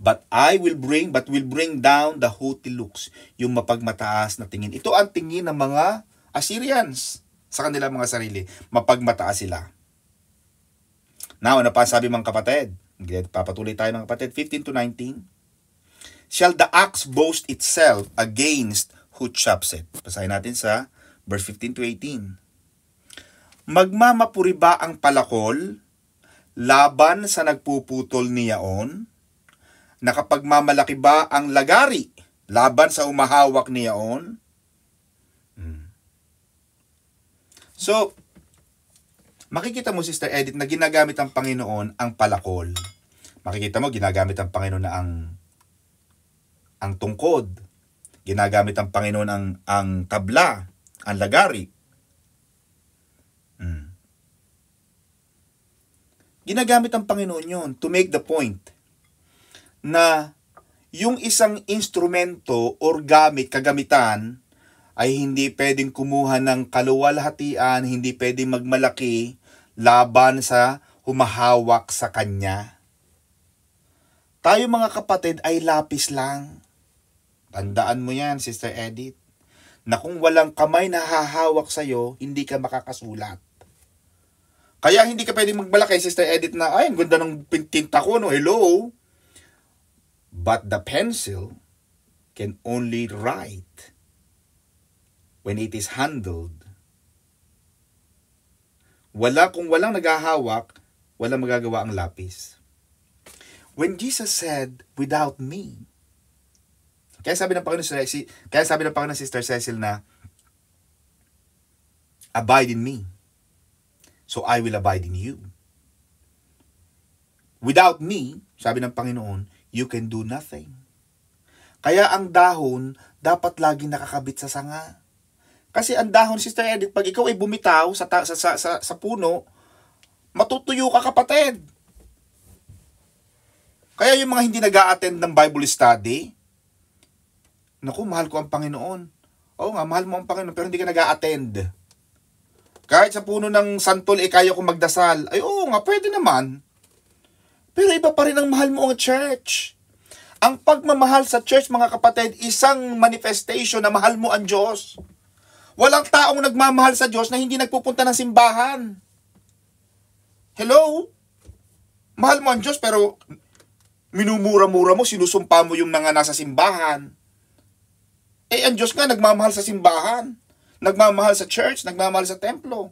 S1: But I will bring, but will bring down the haughty looks, yung mapagmataas na tingin. Ito ang tingin ng mga Assyrians sa kanila mga sarili. Mapagmataas sila. Now, ano pa sabi mga kapatid? Papatuloy tayo mga kapatid. 15 to 19. Shall the axe boast itself against who chops it? Pasahin natin sa verse 15 to 18. Magmamapuri ba ang palakol laban sa nagpuputol niyaon? Nakapagmamalaki ba ang lagari laban sa umahawak niyaon? Hmm. So, makikita mo Sister Edith na ginagamit ang Panginoon ang palakol. Makikita mo ginagamit ang Panginoon na ang ang tungkod. Ginagamit ang Panginoon ang ang tabla, ang lagari ginagamit ang Panginoon yun to make the point na yung isang instrumento or gamit, kagamitan, ay hindi pwedeng kumuha ng kaluwalhatian, hindi pwedeng magmalaki laban sa humahawak sa kanya. Tayo mga kapatid ay lapis lang. Tandaan mo yan, Sister Edith, na kung walang kamay na hahawak sa'yo, hindi ka makakasulat. Kaya hindi ka pwedeng magbalak Sister Edit na, ay, ang ganda ng tinta ko, no? Hello? But the pencil can only write when it is handled. Wala, kung walang naghahawak, wala magagawa ang lapis. When Jesus said, without me, kaya sabi ng Panginoon Cecil, kaya sabi ng Panginoon Sister Cecil na, abide in me So I will abide in you. Without me, sabi ng Panginoon, you can do nothing. Kaya ang dahon dapat lagi nakakabit sa sanga. Kasi ang dahon, Sister Edith, pag ikaw ay bumitaw sa, ta- sa, sa, sa, sa puno, matutuyo ka kapatid. Kaya yung mga hindi nag attend ng Bible study, naku, mahal ko ang Panginoon. Oo nga, mahal mo ang Panginoon, pero hindi ka nag attend kahit sa puno ng santol, eh kaya kong magdasal. Ay oo nga, pwede naman. Pero iba pa rin ang mahal mo ang church. Ang pagmamahal sa church, mga kapatid, isang manifestation na mahal mo ang Diyos. Walang taong nagmamahal sa Diyos na hindi nagpupunta ng simbahan. Hello? Mahal mo ang Diyos pero minumura-mura mo, sinusumpa mo yung mga nasa simbahan. Eh, ang Diyos nga nagmamahal sa simbahan nagmamahal sa church, nagmamahal sa templo.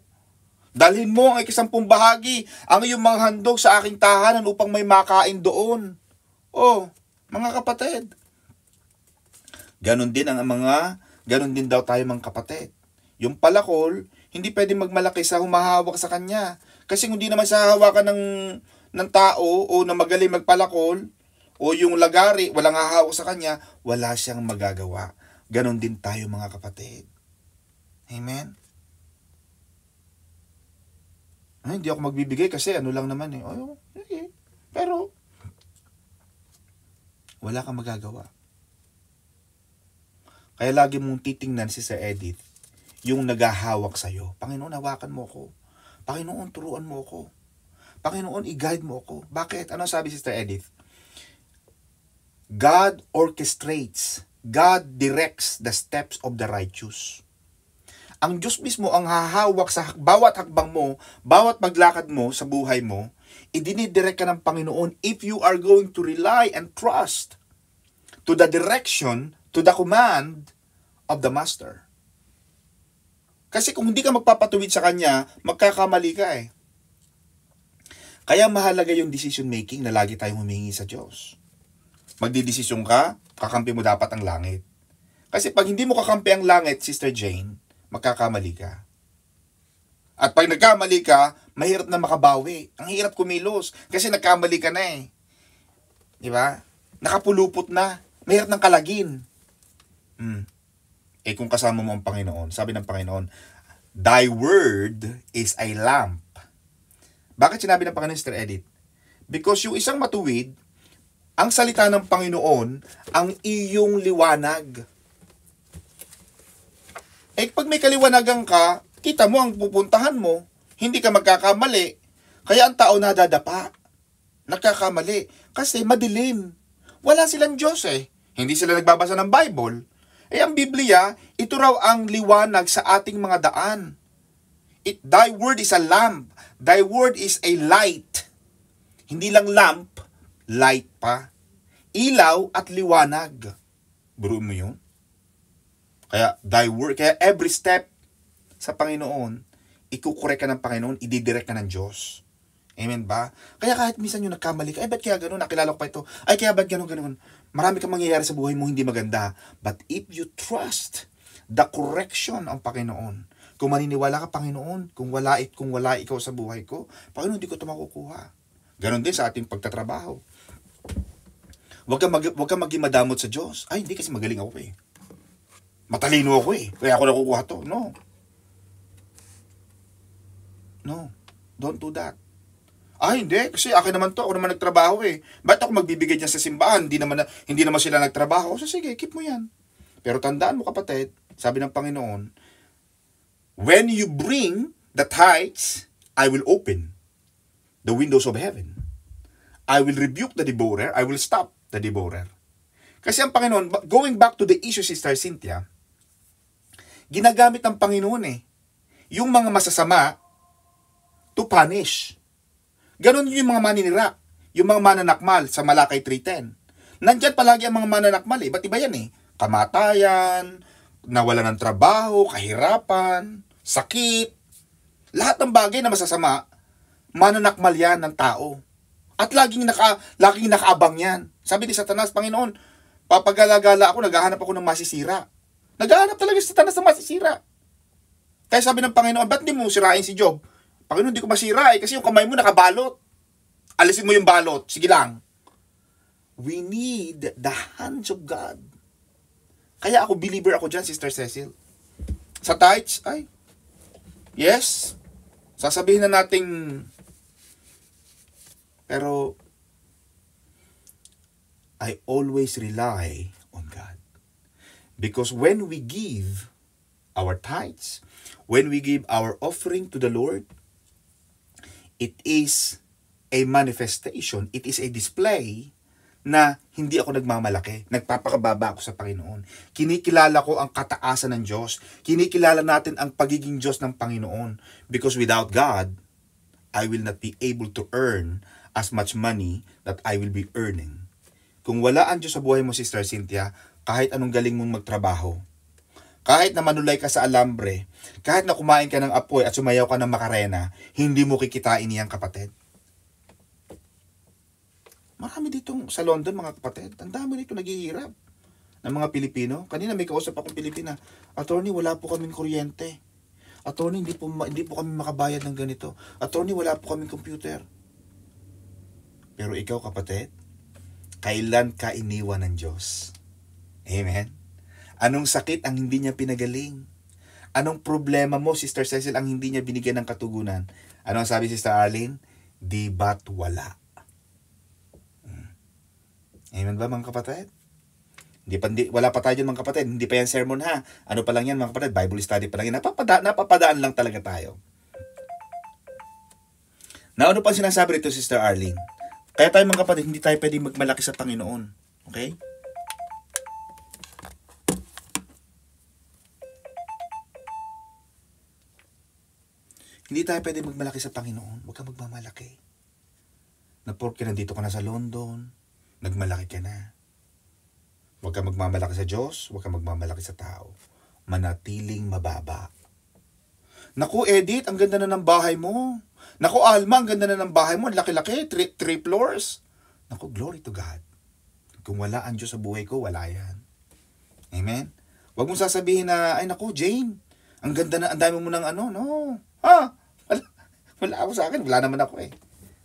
S1: Dalhin mo ang ikisampung bahagi, ang iyong mga handog sa aking tahanan upang may makain doon. Oh, mga kapatid. Ganon din ang mga, ganon din daw tayo mga kapatid. Yung palakol, hindi pwede magmalaki sa humahawak sa kanya. Kasi kung di naman sa hawakan ng, ng tao o na magaling magpalakol, o yung lagari, walang hahawak sa kanya, wala siyang magagawa. Ganon din tayo mga kapatid. Amen? Ay, ah, hindi ako magbibigay kasi ano lang naman eh. Oh, okay. Pero, wala kang magagawa. Kaya lagi mong titingnan si Sir Edith, yung nagahawak sa'yo. Panginoon, hawakan mo ako. Panginoon, turuan mo ako. Panginoon, i-guide mo ako. Bakit? Ano sabi si Sister Edith? God orchestrates, God directs the steps of the righteous ang Diyos mismo ang hahawak sa bawat hakbang mo, bawat paglakad mo sa buhay mo, idinidirect ka ng Panginoon if you are going to rely and trust to the direction, to the command of the Master. Kasi kung hindi ka magpapatuwid sa Kanya, magkakamali ka eh. Kaya mahalaga yung decision making na lagi tayong humingi sa Diyos. Magdidesisyon ka, kakampi mo dapat ang langit. Kasi pag hindi mo kakampi ang langit, Sister Jane, magkakamali ka. At pag nagkamali ka, mahirap na makabawi. Ang hirap kumilos kasi nagkamali ka na eh. Di ba? Nakapulupot na. Mahirap ng kalagin. Hmm. Eh kung kasama mo ang Panginoon, sabi ng Panginoon, Thy word is a lamp. Bakit sinabi ng Panginoon, Sister Edith? Because yung isang matuwid, ang salita ng Panginoon, ang iyong liwanag. Eh pag may kaliwanagan ka, kita mo ang pupuntahan mo. Hindi ka magkakamali. Kaya ang tao nadadapa. Nagkakamali. Kasi madilim. Wala silang Diyos eh. Hindi sila nagbabasa ng Bible. Eh ang Biblia, ito raw ang liwanag sa ating mga daan. It, thy word is a lamp. Thy word is a light. Hindi lang lamp, light pa. Ilaw at liwanag. Bro mo yun? Kaya, thy word, kaya every step sa Panginoon, ikukorek ka ng Panginoon, ididirect ka ng Diyos. Amen ba? Kaya kahit minsan yung nagkamali ka, ay ba't kaya ganun? Nakilala ko pa ito. Ay kaya ba't ganun, ganun? Marami kang mangyayari sa buhay mo, hindi maganda. But if you trust the correction ng Panginoon, kung maniniwala ka, Panginoon, kung wala, it, kung wala ikaw sa buhay ko, Panginoon, hindi ko ito makukuha. Ganon din sa ating pagtatrabaho. Huwag kang, mag, huwag kang maging madamot sa Diyos. Ay, hindi kasi magaling ako eh. Matalino ako eh. Kaya ako nakukuha to. No. No. Don't do that. Ah, hindi. Kasi akin naman to. Ako naman nagtrabaho eh. Ba't ako magbibigay dyan sa simbahan? Hindi naman, hindi naman sila nagtrabaho. So sige, keep mo yan. Pero tandaan mo kapatid, sabi ng Panginoon, When you bring the tithes, I will open the windows of heaven. I will rebuke the devourer. I will stop the devourer. Kasi ang Panginoon, going back to the issue, Sister Cynthia, Ginagamit ng Panginoon eh. Yung mga masasama to punish. Ganon yung mga maninira. Yung mga mananakmal sa Malakay 3.10. Nandyan palagi ang mga mananakmal eh. Ba't iba yan eh? Kamatayan, nawala ng trabaho, kahirapan, sakit. Lahat ng bagay na masasama, mananakmal yan ng tao. At laging, naka, laging nakaabang yan. Sabi ni Satanas, Panginoon, gala ako, naghahanap ako ng masisira. Naghahanap talaga si Satanas na masisira. Kaya sabi ng Panginoon, ba't di mo sirain si Job? Panginoon, di ko masira eh, kasi yung kamay mo nakabalot. Alisin mo yung balot. Sige lang. We need the hands of God. Kaya ako, believer ako dyan, Sister Cecil. Sa tights, ay, yes, sasabihin na nating, pero, I always rely on God. Because when we give our tithes, when we give our offering to the Lord, it is a manifestation, it is a display na hindi ako nagmamalaki, nagpapakababa ako sa Panginoon. Kinikilala ko ang kataasan ng Diyos. Kinikilala natin ang pagiging Diyos ng Panginoon. Because without God, I will not be able to earn as much money that I will be earning. Kung wala ang Diyos sa buhay mo, Sister Cynthia, kahit anong galing mong magtrabaho. Kahit na manulay ka sa alambre, kahit na kumain ka ng apoy at sumayaw ka ng makarena, hindi mo kikitain yan kapatid. Marami dito sa London mga kapatid, ang dami nito naghihirap ng mga Pilipino. Kanina may kausap ako akong Pilipina, Attorney, wala po kaming kuryente. Attorney, hindi po, hindi po kami makabayad ng ganito. Attorney, wala po kaming computer. Pero ikaw kapatid, kailan ka iniwan ng Diyos? Amen? Anong sakit ang hindi niya pinagaling? Anong problema mo, Sister Cecil, ang hindi niya binigyan ng katugunan? Ano ang sabi, Sister Arlene? Di ba't wala? Hmm. Amen ba, mga kapatid? Hindi pa, di, wala pa tayo dyan, mga kapatid. Hindi pa yan sermon, ha? Ano pa lang yan, mga kapatid? Bible study pa lang yan. Napapada, napapadaan lang talaga tayo. Na ano pa sinasabi rito, Sister Arlene? Kaya tayo mga kapatid, hindi tayo pwedeng magmalaki sa Panginoon. Okay? Hindi tayo pwede magmalaki sa Panginoon. Huwag kang magmamalaki. Na porke nandito ka na sa London, nagmalaki ka na. Huwag kang magmamalaki sa Diyos, huwag kang magmamalaki sa tao. Manatiling mababa. Naku, Edith, ang ganda na ng bahay mo. Naku, Alma, ang ganda na ng bahay mo. Laki-laki, three, three floors. Naku, glory to God. Kung wala ang Diyos sa buhay ko, wala yan. Amen? Huwag mong sasabihin na, ay naku, Jane, ang ganda na, ang dami mo ng ano, no. Ha? wala ako sa akin, wala naman ako eh.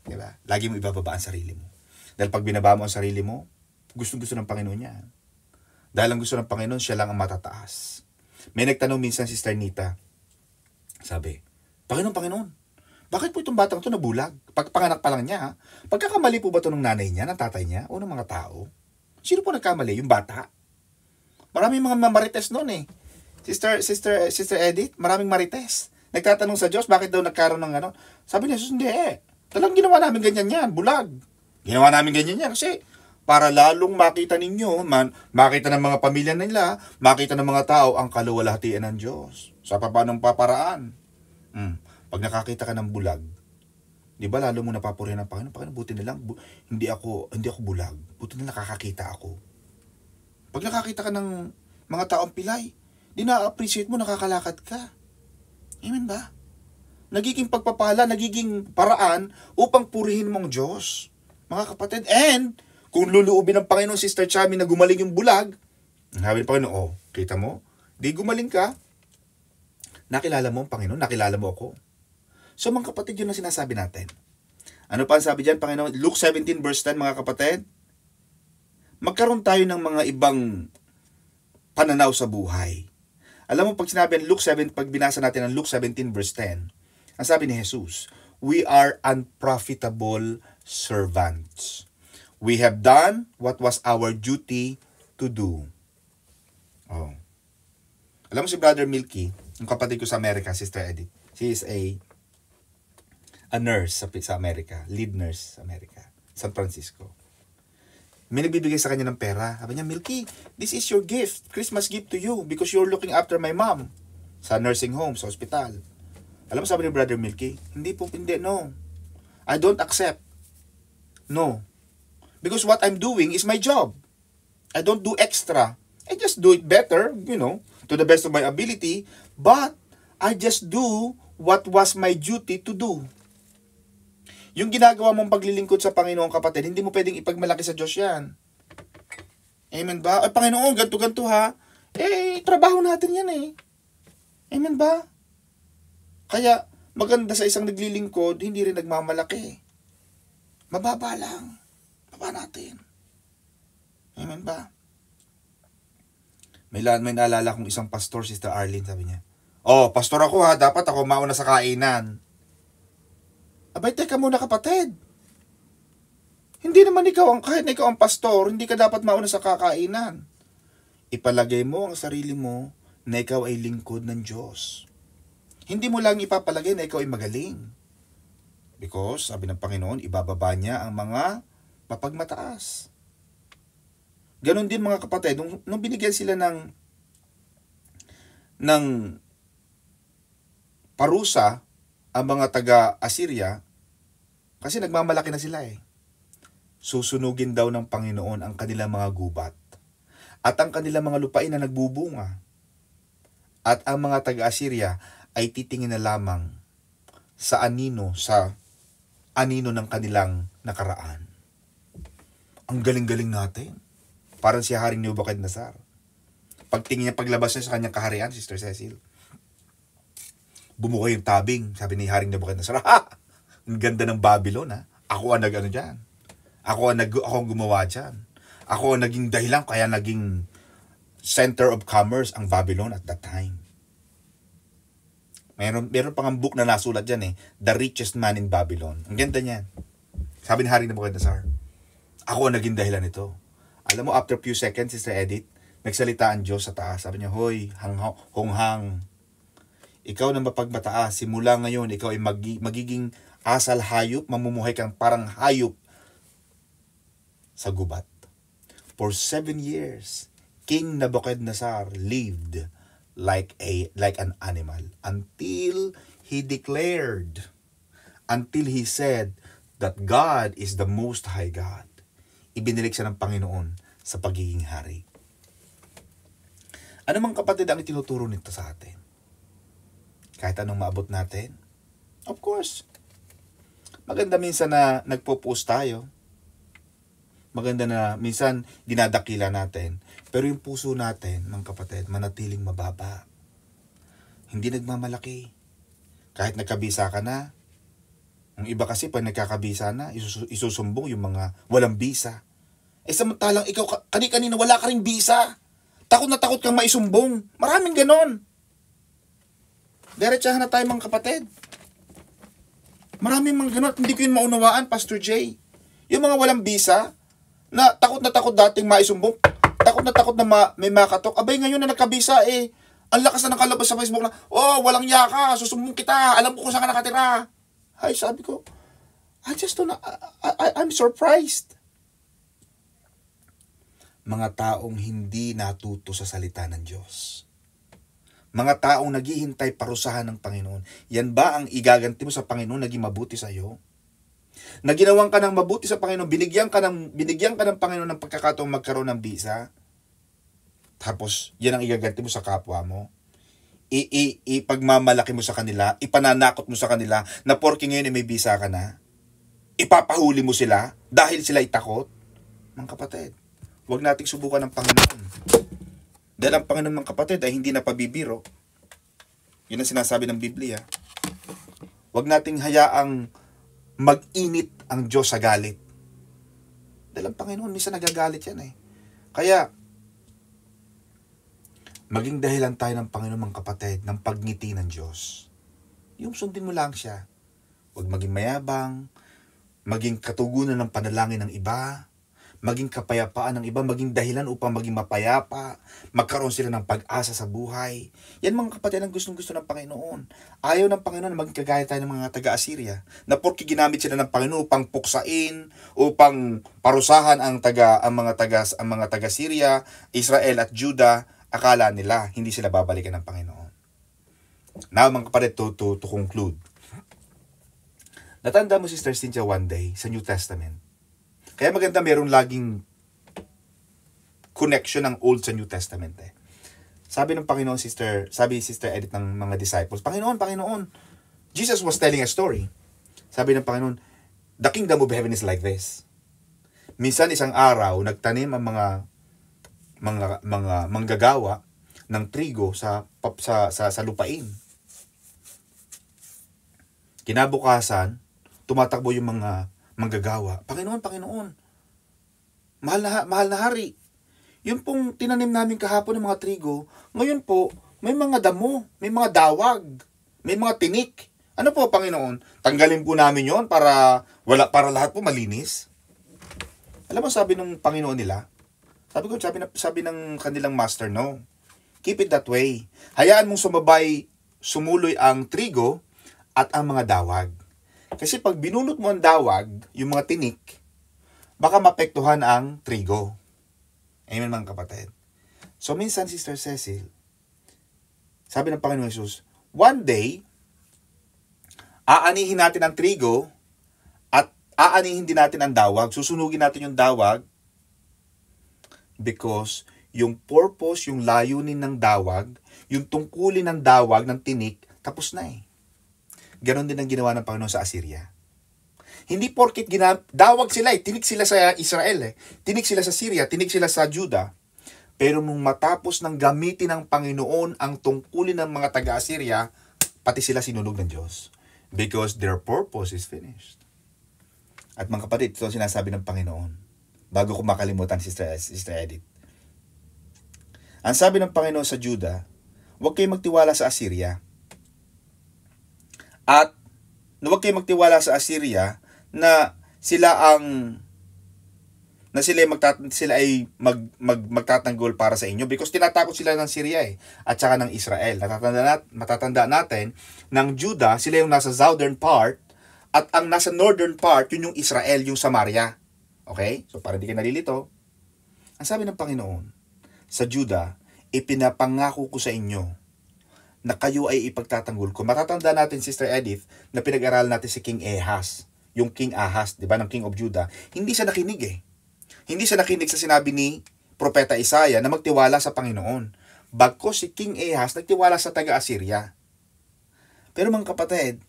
S1: Di ba? Lagi mo ibababa ang sarili mo. Dahil pag binaba mo ang sarili mo, gustong-gusto ng Panginoon niya. Dahil ang gusto ng Panginoon, siya lang ang matataas. May nagtanong minsan si Sister Nita, sabi, Panginoon, Panginoon, bakit po itong batang to nabulag? Pagpanganak pa lang niya, ha? pagkakamali po ba ito ng nanay niya, ng tatay niya, o ng mga tao? Sino po nagkamali? Yung bata? Maraming mga marites noon eh. Sister, sister, sister Edith, maraming marites nagtatanong sa Diyos, bakit daw nagkaroon ng ano? Sabi ni Jesus, hindi eh. Talagang ginawa namin ganyan yan, bulag. Ginawa namin ganyan yan kasi para lalong makita ninyo, man, makita ng mga pamilya nila, makita ng mga tao ang kaluwalhatian ng Diyos. Sa papanong paparaan. Hmm. Pag nakakita ka ng bulag, Di ba lalo mo napapurihan ang Panginoon? Panginoon, buti na lang, bu- hindi ako, hindi ako bulag. Buti na lang nakakakita ako. Pag nakakita ka ng mga taong pilay, di na-appreciate mo, nakakalakad ka. Amen ba? Nagiging pagpapala, nagiging paraan upang purihin mong Diyos. Mga kapatid, and kung luluubin ng Panginoon, si Sister Chami, na gumaling yung bulag, sabi ng Panginoon, oh, kita mo, di gumaling ka, nakilala mo ang Panginoon, nakilala mo ako. So mga kapatid, yun ang sinasabi natin. Ano pa ang sabi diyan, Panginoon? Luke 17 verse 10, mga kapatid. Magkaroon tayo ng mga ibang pananaw sa buhay. Alam mo pag sinabi ang Luke 7, pag binasa natin ang Luke 17 verse 10, ang sabi ni Jesus, we are unprofitable servants. We have done what was our duty to do. Oh. Alam mo si Brother Milky, yung kapatid ko sa Amerika, Sister Edith, she is a a nurse sa, sa Amerika, lead nurse sa Amerika, San Francisco may nagbibigay sa kanya ng pera. Sabi niya, Milky, this is your gift. Christmas gift to you because you're looking after my mom sa nursing home, sa hospital. Alam mo sabi ni Brother Milky, hindi po, hindi, no. I don't accept. No. Because what I'm doing is my job. I don't do extra. I just do it better, you know, to the best of my ability. But I just do what was my duty to do. Yung ginagawa mong paglilingkod sa Panginoon kapatid, hindi mo pwedeng ipagmalaki sa Diyos yan. Amen ba? Ay, Panginoon, ganto-ganto ha. Eh, trabaho natin yan eh. Amen ba? Kaya, maganda sa isang naglilingkod, hindi rin nagmamalaki. Mababa lang. Baba natin. Amen ba? May, may naalala kong isang pastor, Sister Arlene, sabi niya, Oh, pastor ako ha, dapat ako mauna sa kainan. Abay, teka muna kapatid. Hindi naman ikaw ang kahit na ikaw ang pastor, hindi ka dapat mauna sa kakainan. Ipalagay mo ang sarili mo na ikaw ay lingkod ng Diyos. Hindi mo lang ipapalagay na ikaw ay magaling. Because, sabi ng Panginoon, ibababa niya ang mga mapagmataas. Ganon din mga kapatid, nung, nung binigyan sila ng ng parusa ang mga taga-Assyria kasi nagmamalaki na sila eh. Susunugin daw ng Panginoon ang kanilang mga gubat at ang kanilang mga lupain na nagbubunga. At ang mga taga-Assyria ay titingin na lamang sa anino sa anino ng kanilang nakaraan. Ang galing-galing natin. Parang si Haring Nebuchadnezzar. Pagtingin niya paglabas niya sa kanyang kaharian, Sister Cecil bumuka yung tabing. Sabi ni Haring Nebuchadnezzar, ha! Ang ganda ng Babylon, ha? Ako ang nag-ano dyan. Ako ang, nag, ako ang gumawa dyan. Ako ang naging dahilan kaya naging center of commerce ang Babylon at that time. Meron, meron pang book na nasulat dyan eh. The Richest Man in Babylon. Ang ganda niyan. Sabi ni Haring Nebuchadnezzar, ako ang naging dahilan nito. Alam mo, after few seconds, Sister Edith, nagsalita ang Diyos sa taas. Sabi niya, Hoy, hang, hang, ikaw na mapagmataas, simula ngayon, ikaw ay magi, magiging asal hayop, mamumuhay kang parang hayop sa gubat. For seven years, King Nebuchadnezzar lived like a like an animal until he declared until he said that God is the most high God ibinilig siya ng Panginoon sa pagiging hari ano mang kapatid ang itinuturo nito sa atin kahit anong maabot natin? Of course. Maganda minsan na nagpo-post tayo. Maganda na minsan ginadakila natin. Pero yung puso natin, mga kapatid, manatiling mababa. Hindi nagmamalaki. Kahit nagkabisa ka na, ang iba kasi pag nagkakabisa na, isusumbong yung mga walang bisa. Eh samantalang ikaw, kani-kanina wala ka ring bisa. Takot na takot kang maisumbong. Maraming ganon. Diretsahan na tayo mga kapatid. Maraming mga ganun. Hindi ko yun maunawaan, Pastor J. Yung mga walang visa, na takot na takot dating maisumbong, takot na takot na ma- may makatok. Abay, ngayon na nagkabisa eh, ang lakas na nakalabas sa Facebook na, oh, walang yaka, susumbong kita, alam ko kung saan ka nakatira. Ay, sabi ko, I just don't, I, I, I'm surprised. Mga taong hindi natuto sa salita ng Diyos. Mga taong naghihintay parusahan ng Panginoon. Yan ba ang igaganti mo sa Panginoon naging mabuti sa iyo? Na ka ng mabuti sa Panginoon, binigyan ka ng, binigyan ka ng Panginoon ng pagkakataong magkaroon ng visa, tapos yan ang igaganti mo sa kapwa mo i, i, ipagmamalaki mo sa kanila, ipananakot mo sa kanila na porke ngayon may visa ka na, ipapahuli mo sila dahil sila itakot. Mga kapatid, huwag nating subukan ng Panginoon. Dahil ang Panginoon ng kapatid ay hindi napabibiro. Yun ang sinasabi ng Biblia. Huwag nating hayaang mag-init ang Diyos sa galit. Dahil ang Panginoon, minsan nagagalit yan eh. Kaya, maging dahilan tayo ng Panginoon mga kapatid ng pagngiti ng Diyos. Yung sundin mo lang siya. Huwag maging mayabang, maging katugunan ng panalangin ng iba, maging kapayapaan ng iba, maging dahilan upang maging mapayapa, magkaroon sila ng pag-asa sa buhay. Yan mga kapatid ang gustong gusto ng Panginoon. Ayaw ng Panginoon na maging kagaya tayo ng mga taga-Assyria, na porki ginamit sila ng Panginoon upang puksain, upang parusahan ang taga ang mga taga ang mga taga-Syria, Israel at Juda, akala nila hindi sila babalikan ng Panginoon. Now mga kapatid, to, to, to conclude, Natanda mo, Sister Cynthia, one day sa New Testament, kaya maganda merong laging connection ng Old sa New Testament eh. Sabi ng Panginoon, sister, sabi sister edit ng mga disciples, Panginoon, Panginoon, Jesus was telling a story. Sabi ng Panginoon, the kingdom of heaven is like this. Minsan isang araw, nagtanim ang mga mga mga manggagawa ng trigo sa sa sa, sa lupain. Kinabukasan, tumatakbo yung mga manggagawa. Panginoon, Panginoon, mahal na, mahal na hari, yung pong tinanim namin kahapon ng mga trigo, ngayon po, may mga damo, may mga dawag, may mga tinik. Ano po, Panginoon? Tanggalin po namin yon para, wala, para lahat po malinis. Alam mo, sabi ng Panginoon nila, sabi ko, sabi, na, sabi ng kanilang master, no. Keep it that way. Hayaan mong sumabay, sumuloy ang trigo at ang mga dawag. Kasi pag binunot mo ang dawag, yung mga tinik, baka mapektuhan ang trigo. Amen mga kapatid. So minsan, Sister Cecil, sabi ng Panginoon Jesus, one day, aanihin natin ang trigo at aanihin din natin ang dawag. Susunugin natin yung dawag because yung purpose, yung layunin ng dawag, yung tungkulin ng dawag, ng tinik, tapos na eh. Ganon din ang ginawa ng Panginoon sa Assyria. Hindi porkit ginab- dawag sila, eh, tinik sila sa Israel, eh, tinik sila sa Syria, tinik sila sa Judah. Pero nung matapos ng gamitin ng Panginoon ang tungkulin ng mga taga-Assyria, pati sila sinunog ng Diyos. Because their purpose is finished. At mga kapatid, ito ang sinasabi ng Panginoon. Bago ko makalimutan si Sister Edith. Ang sabi ng Panginoon sa Judah, huwag kayong magtiwala sa Assyria at huwag kayong magtiwala sa Assyria na sila ang na sila ay, magtat- sila ay mag, mag, magtatanggol para sa inyo because tinatakot sila ng Syria eh, at saka ng Israel. Natatanda, nat- matatanda natin ng Juda, sila yung nasa southern part at ang nasa northern part, yun yung Israel, yung Samaria. Okay? So para di kayo nalilito, ang sabi ng Panginoon, sa Juda, ipinapangako ko sa inyo na kayo ay ipagtatanggol ko. Matatanda natin, Sister Edith, na pinag-aral natin si King Ahaz, yung King Ahaz, di ba, ng King of Judah. Hindi siya nakinig eh. Hindi siya nakinig sa sinabi ni Propeta Isaiah na magtiwala sa Panginoon. Bagko si King Ahaz nagtiwala sa taga-Assyria. Pero mga kapatid,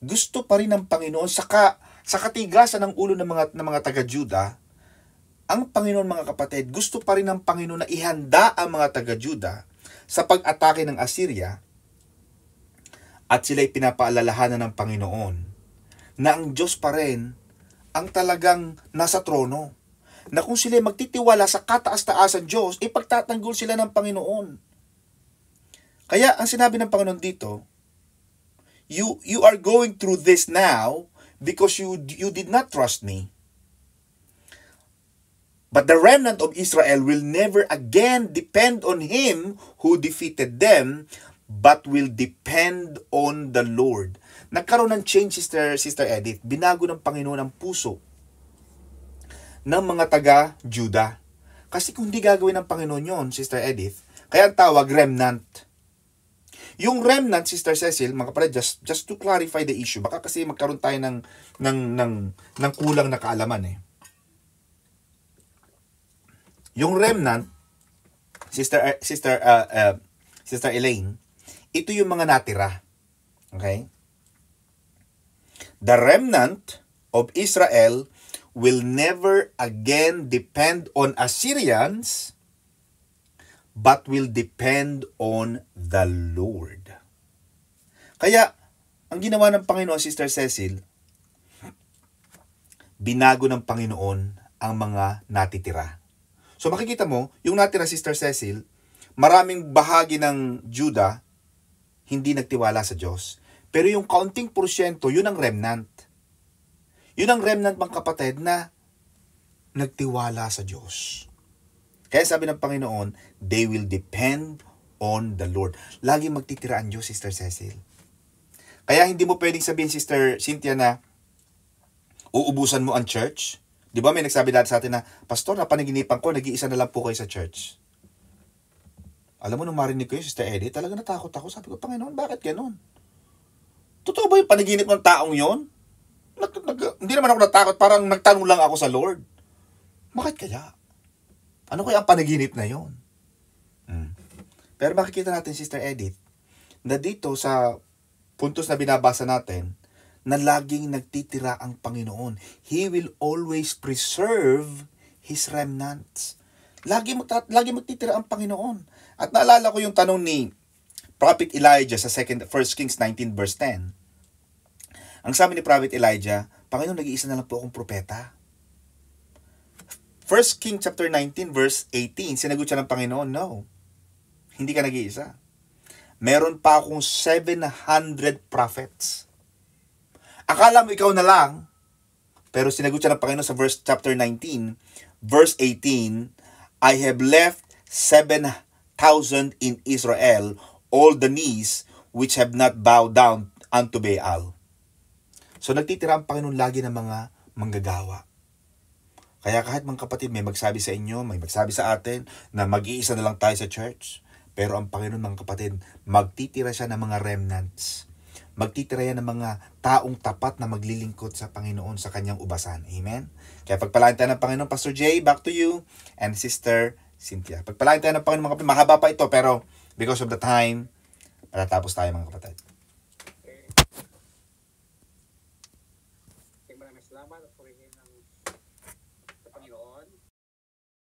S1: gusto pa rin ng Panginoon saka sa katigasan ng ulo ng mga ng mga taga-Juda, ang Panginoon mga kapatid, gusto pa rin ng Panginoon na ihanda ang mga taga-Juda sa pag-atake ng Assyria at sila'y pinapaalalahanan ng Panginoon na ang Diyos pa rin ang talagang nasa trono. Na kung sila'y magtitiwala sa kataas-taasan Diyos, ipagtatanggol sila ng Panginoon. Kaya ang sinabi ng Panginoon dito, you you are going through this now because you you did not trust me. But the remnant of Israel will never again depend on him who defeated them, but will depend on the Lord. Nagkaroon ng change, Sister, Sister Edith. Binago ng Panginoon ang puso ng mga taga-Juda. Kasi kung hindi gagawin ng Panginoon yon, Sister Edith, kaya ang tawag remnant. Yung remnant, Sister Cecil, mga kapatid, just, just to clarify the issue, baka kasi magkaroon tayo ng, ng, ng, ng kulang na kaalaman eh. Yung remnant, Sister eh, Sister uh, uh, Sister Elaine, ito yung mga natira. Okay? The remnant of Israel will never again depend on Assyrians but will depend on the Lord. Kaya, ang ginawa ng Panginoon, Sister Cecil, binago ng Panginoon ang mga natitira. So makikita mo, yung natira Sister Cecil, maraming bahagi ng Juda hindi nagtiwala sa Diyos. Pero yung counting porsyento, yun ang remnant. Yun ang remnant mga kapatid na nagtiwala sa Diyos. Kaya sabi ng Panginoon, they will depend on the Lord. Lagi magtitira ang Diyos, Sister Cecil. Kaya hindi mo pwedeng sabihin, Sister Cynthia, na uubusan mo ang church. Di ba may nagsabi dati sa atin na, Pastor, napanaginipan ko, nag-iisa na lang po kayo sa church. Alam mo, nung marinig ko yun, Sister Eddie, talaga natakot ako. Sabi ko, Panginoon, bakit ganun? Totoo ba yung panaginip ng taong yon? Nag, nag, hindi naman ako natakot, parang nagtanong lang ako sa Lord. Bakit kaya? Ano kaya ang panaginip na yon? Hmm. Pero makikita natin, Sister Edith, na dito sa puntos na binabasa natin, na laging nagtitira ang Panginoon. He will always preserve His remnants. Lagi, magtat- lagi magtitira ang Panginoon. At naalala ko yung tanong ni Prophet Elijah sa 2nd, 1 Kings 19 verse 10. Ang sabi ni Prophet Elijah, Panginoon, nag-iisa na lang po akong propeta. 1 King chapter 19 verse 18, sinagot siya ng Panginoon, no, hindi ka nag-iisa. Meron pa akong 700 prophets Akala mo ikaw na lang, pero sinagot siya ng Panginoon sa verse chapter 19, verse 18, I have left 7,000 in Israel, all the knees which have not bowed down unto Baal. So nagtitira ang Panginoon lagi ng mga manggagawa. Kaya kahit mga kapatid, may magsabi sa inyo, may magsabi sa atin na mag-iisa na lang tayo sa church. Pero ang Panginoon mga kapatid, magtitira siya ng mga remnants magtitira yan ng mga taong tapat na maglilingkod sa Panginoon sa kanyang ubasan. Amen? Kaya pagpalain tayo ng Panginoon, Pastor Jay, back to you, and Sister Cynthia. Pagpalain tayo ng Panginoon, mga kapatid, mahaba pa ito, pero because of the time, matatapos tayo mga kapatid.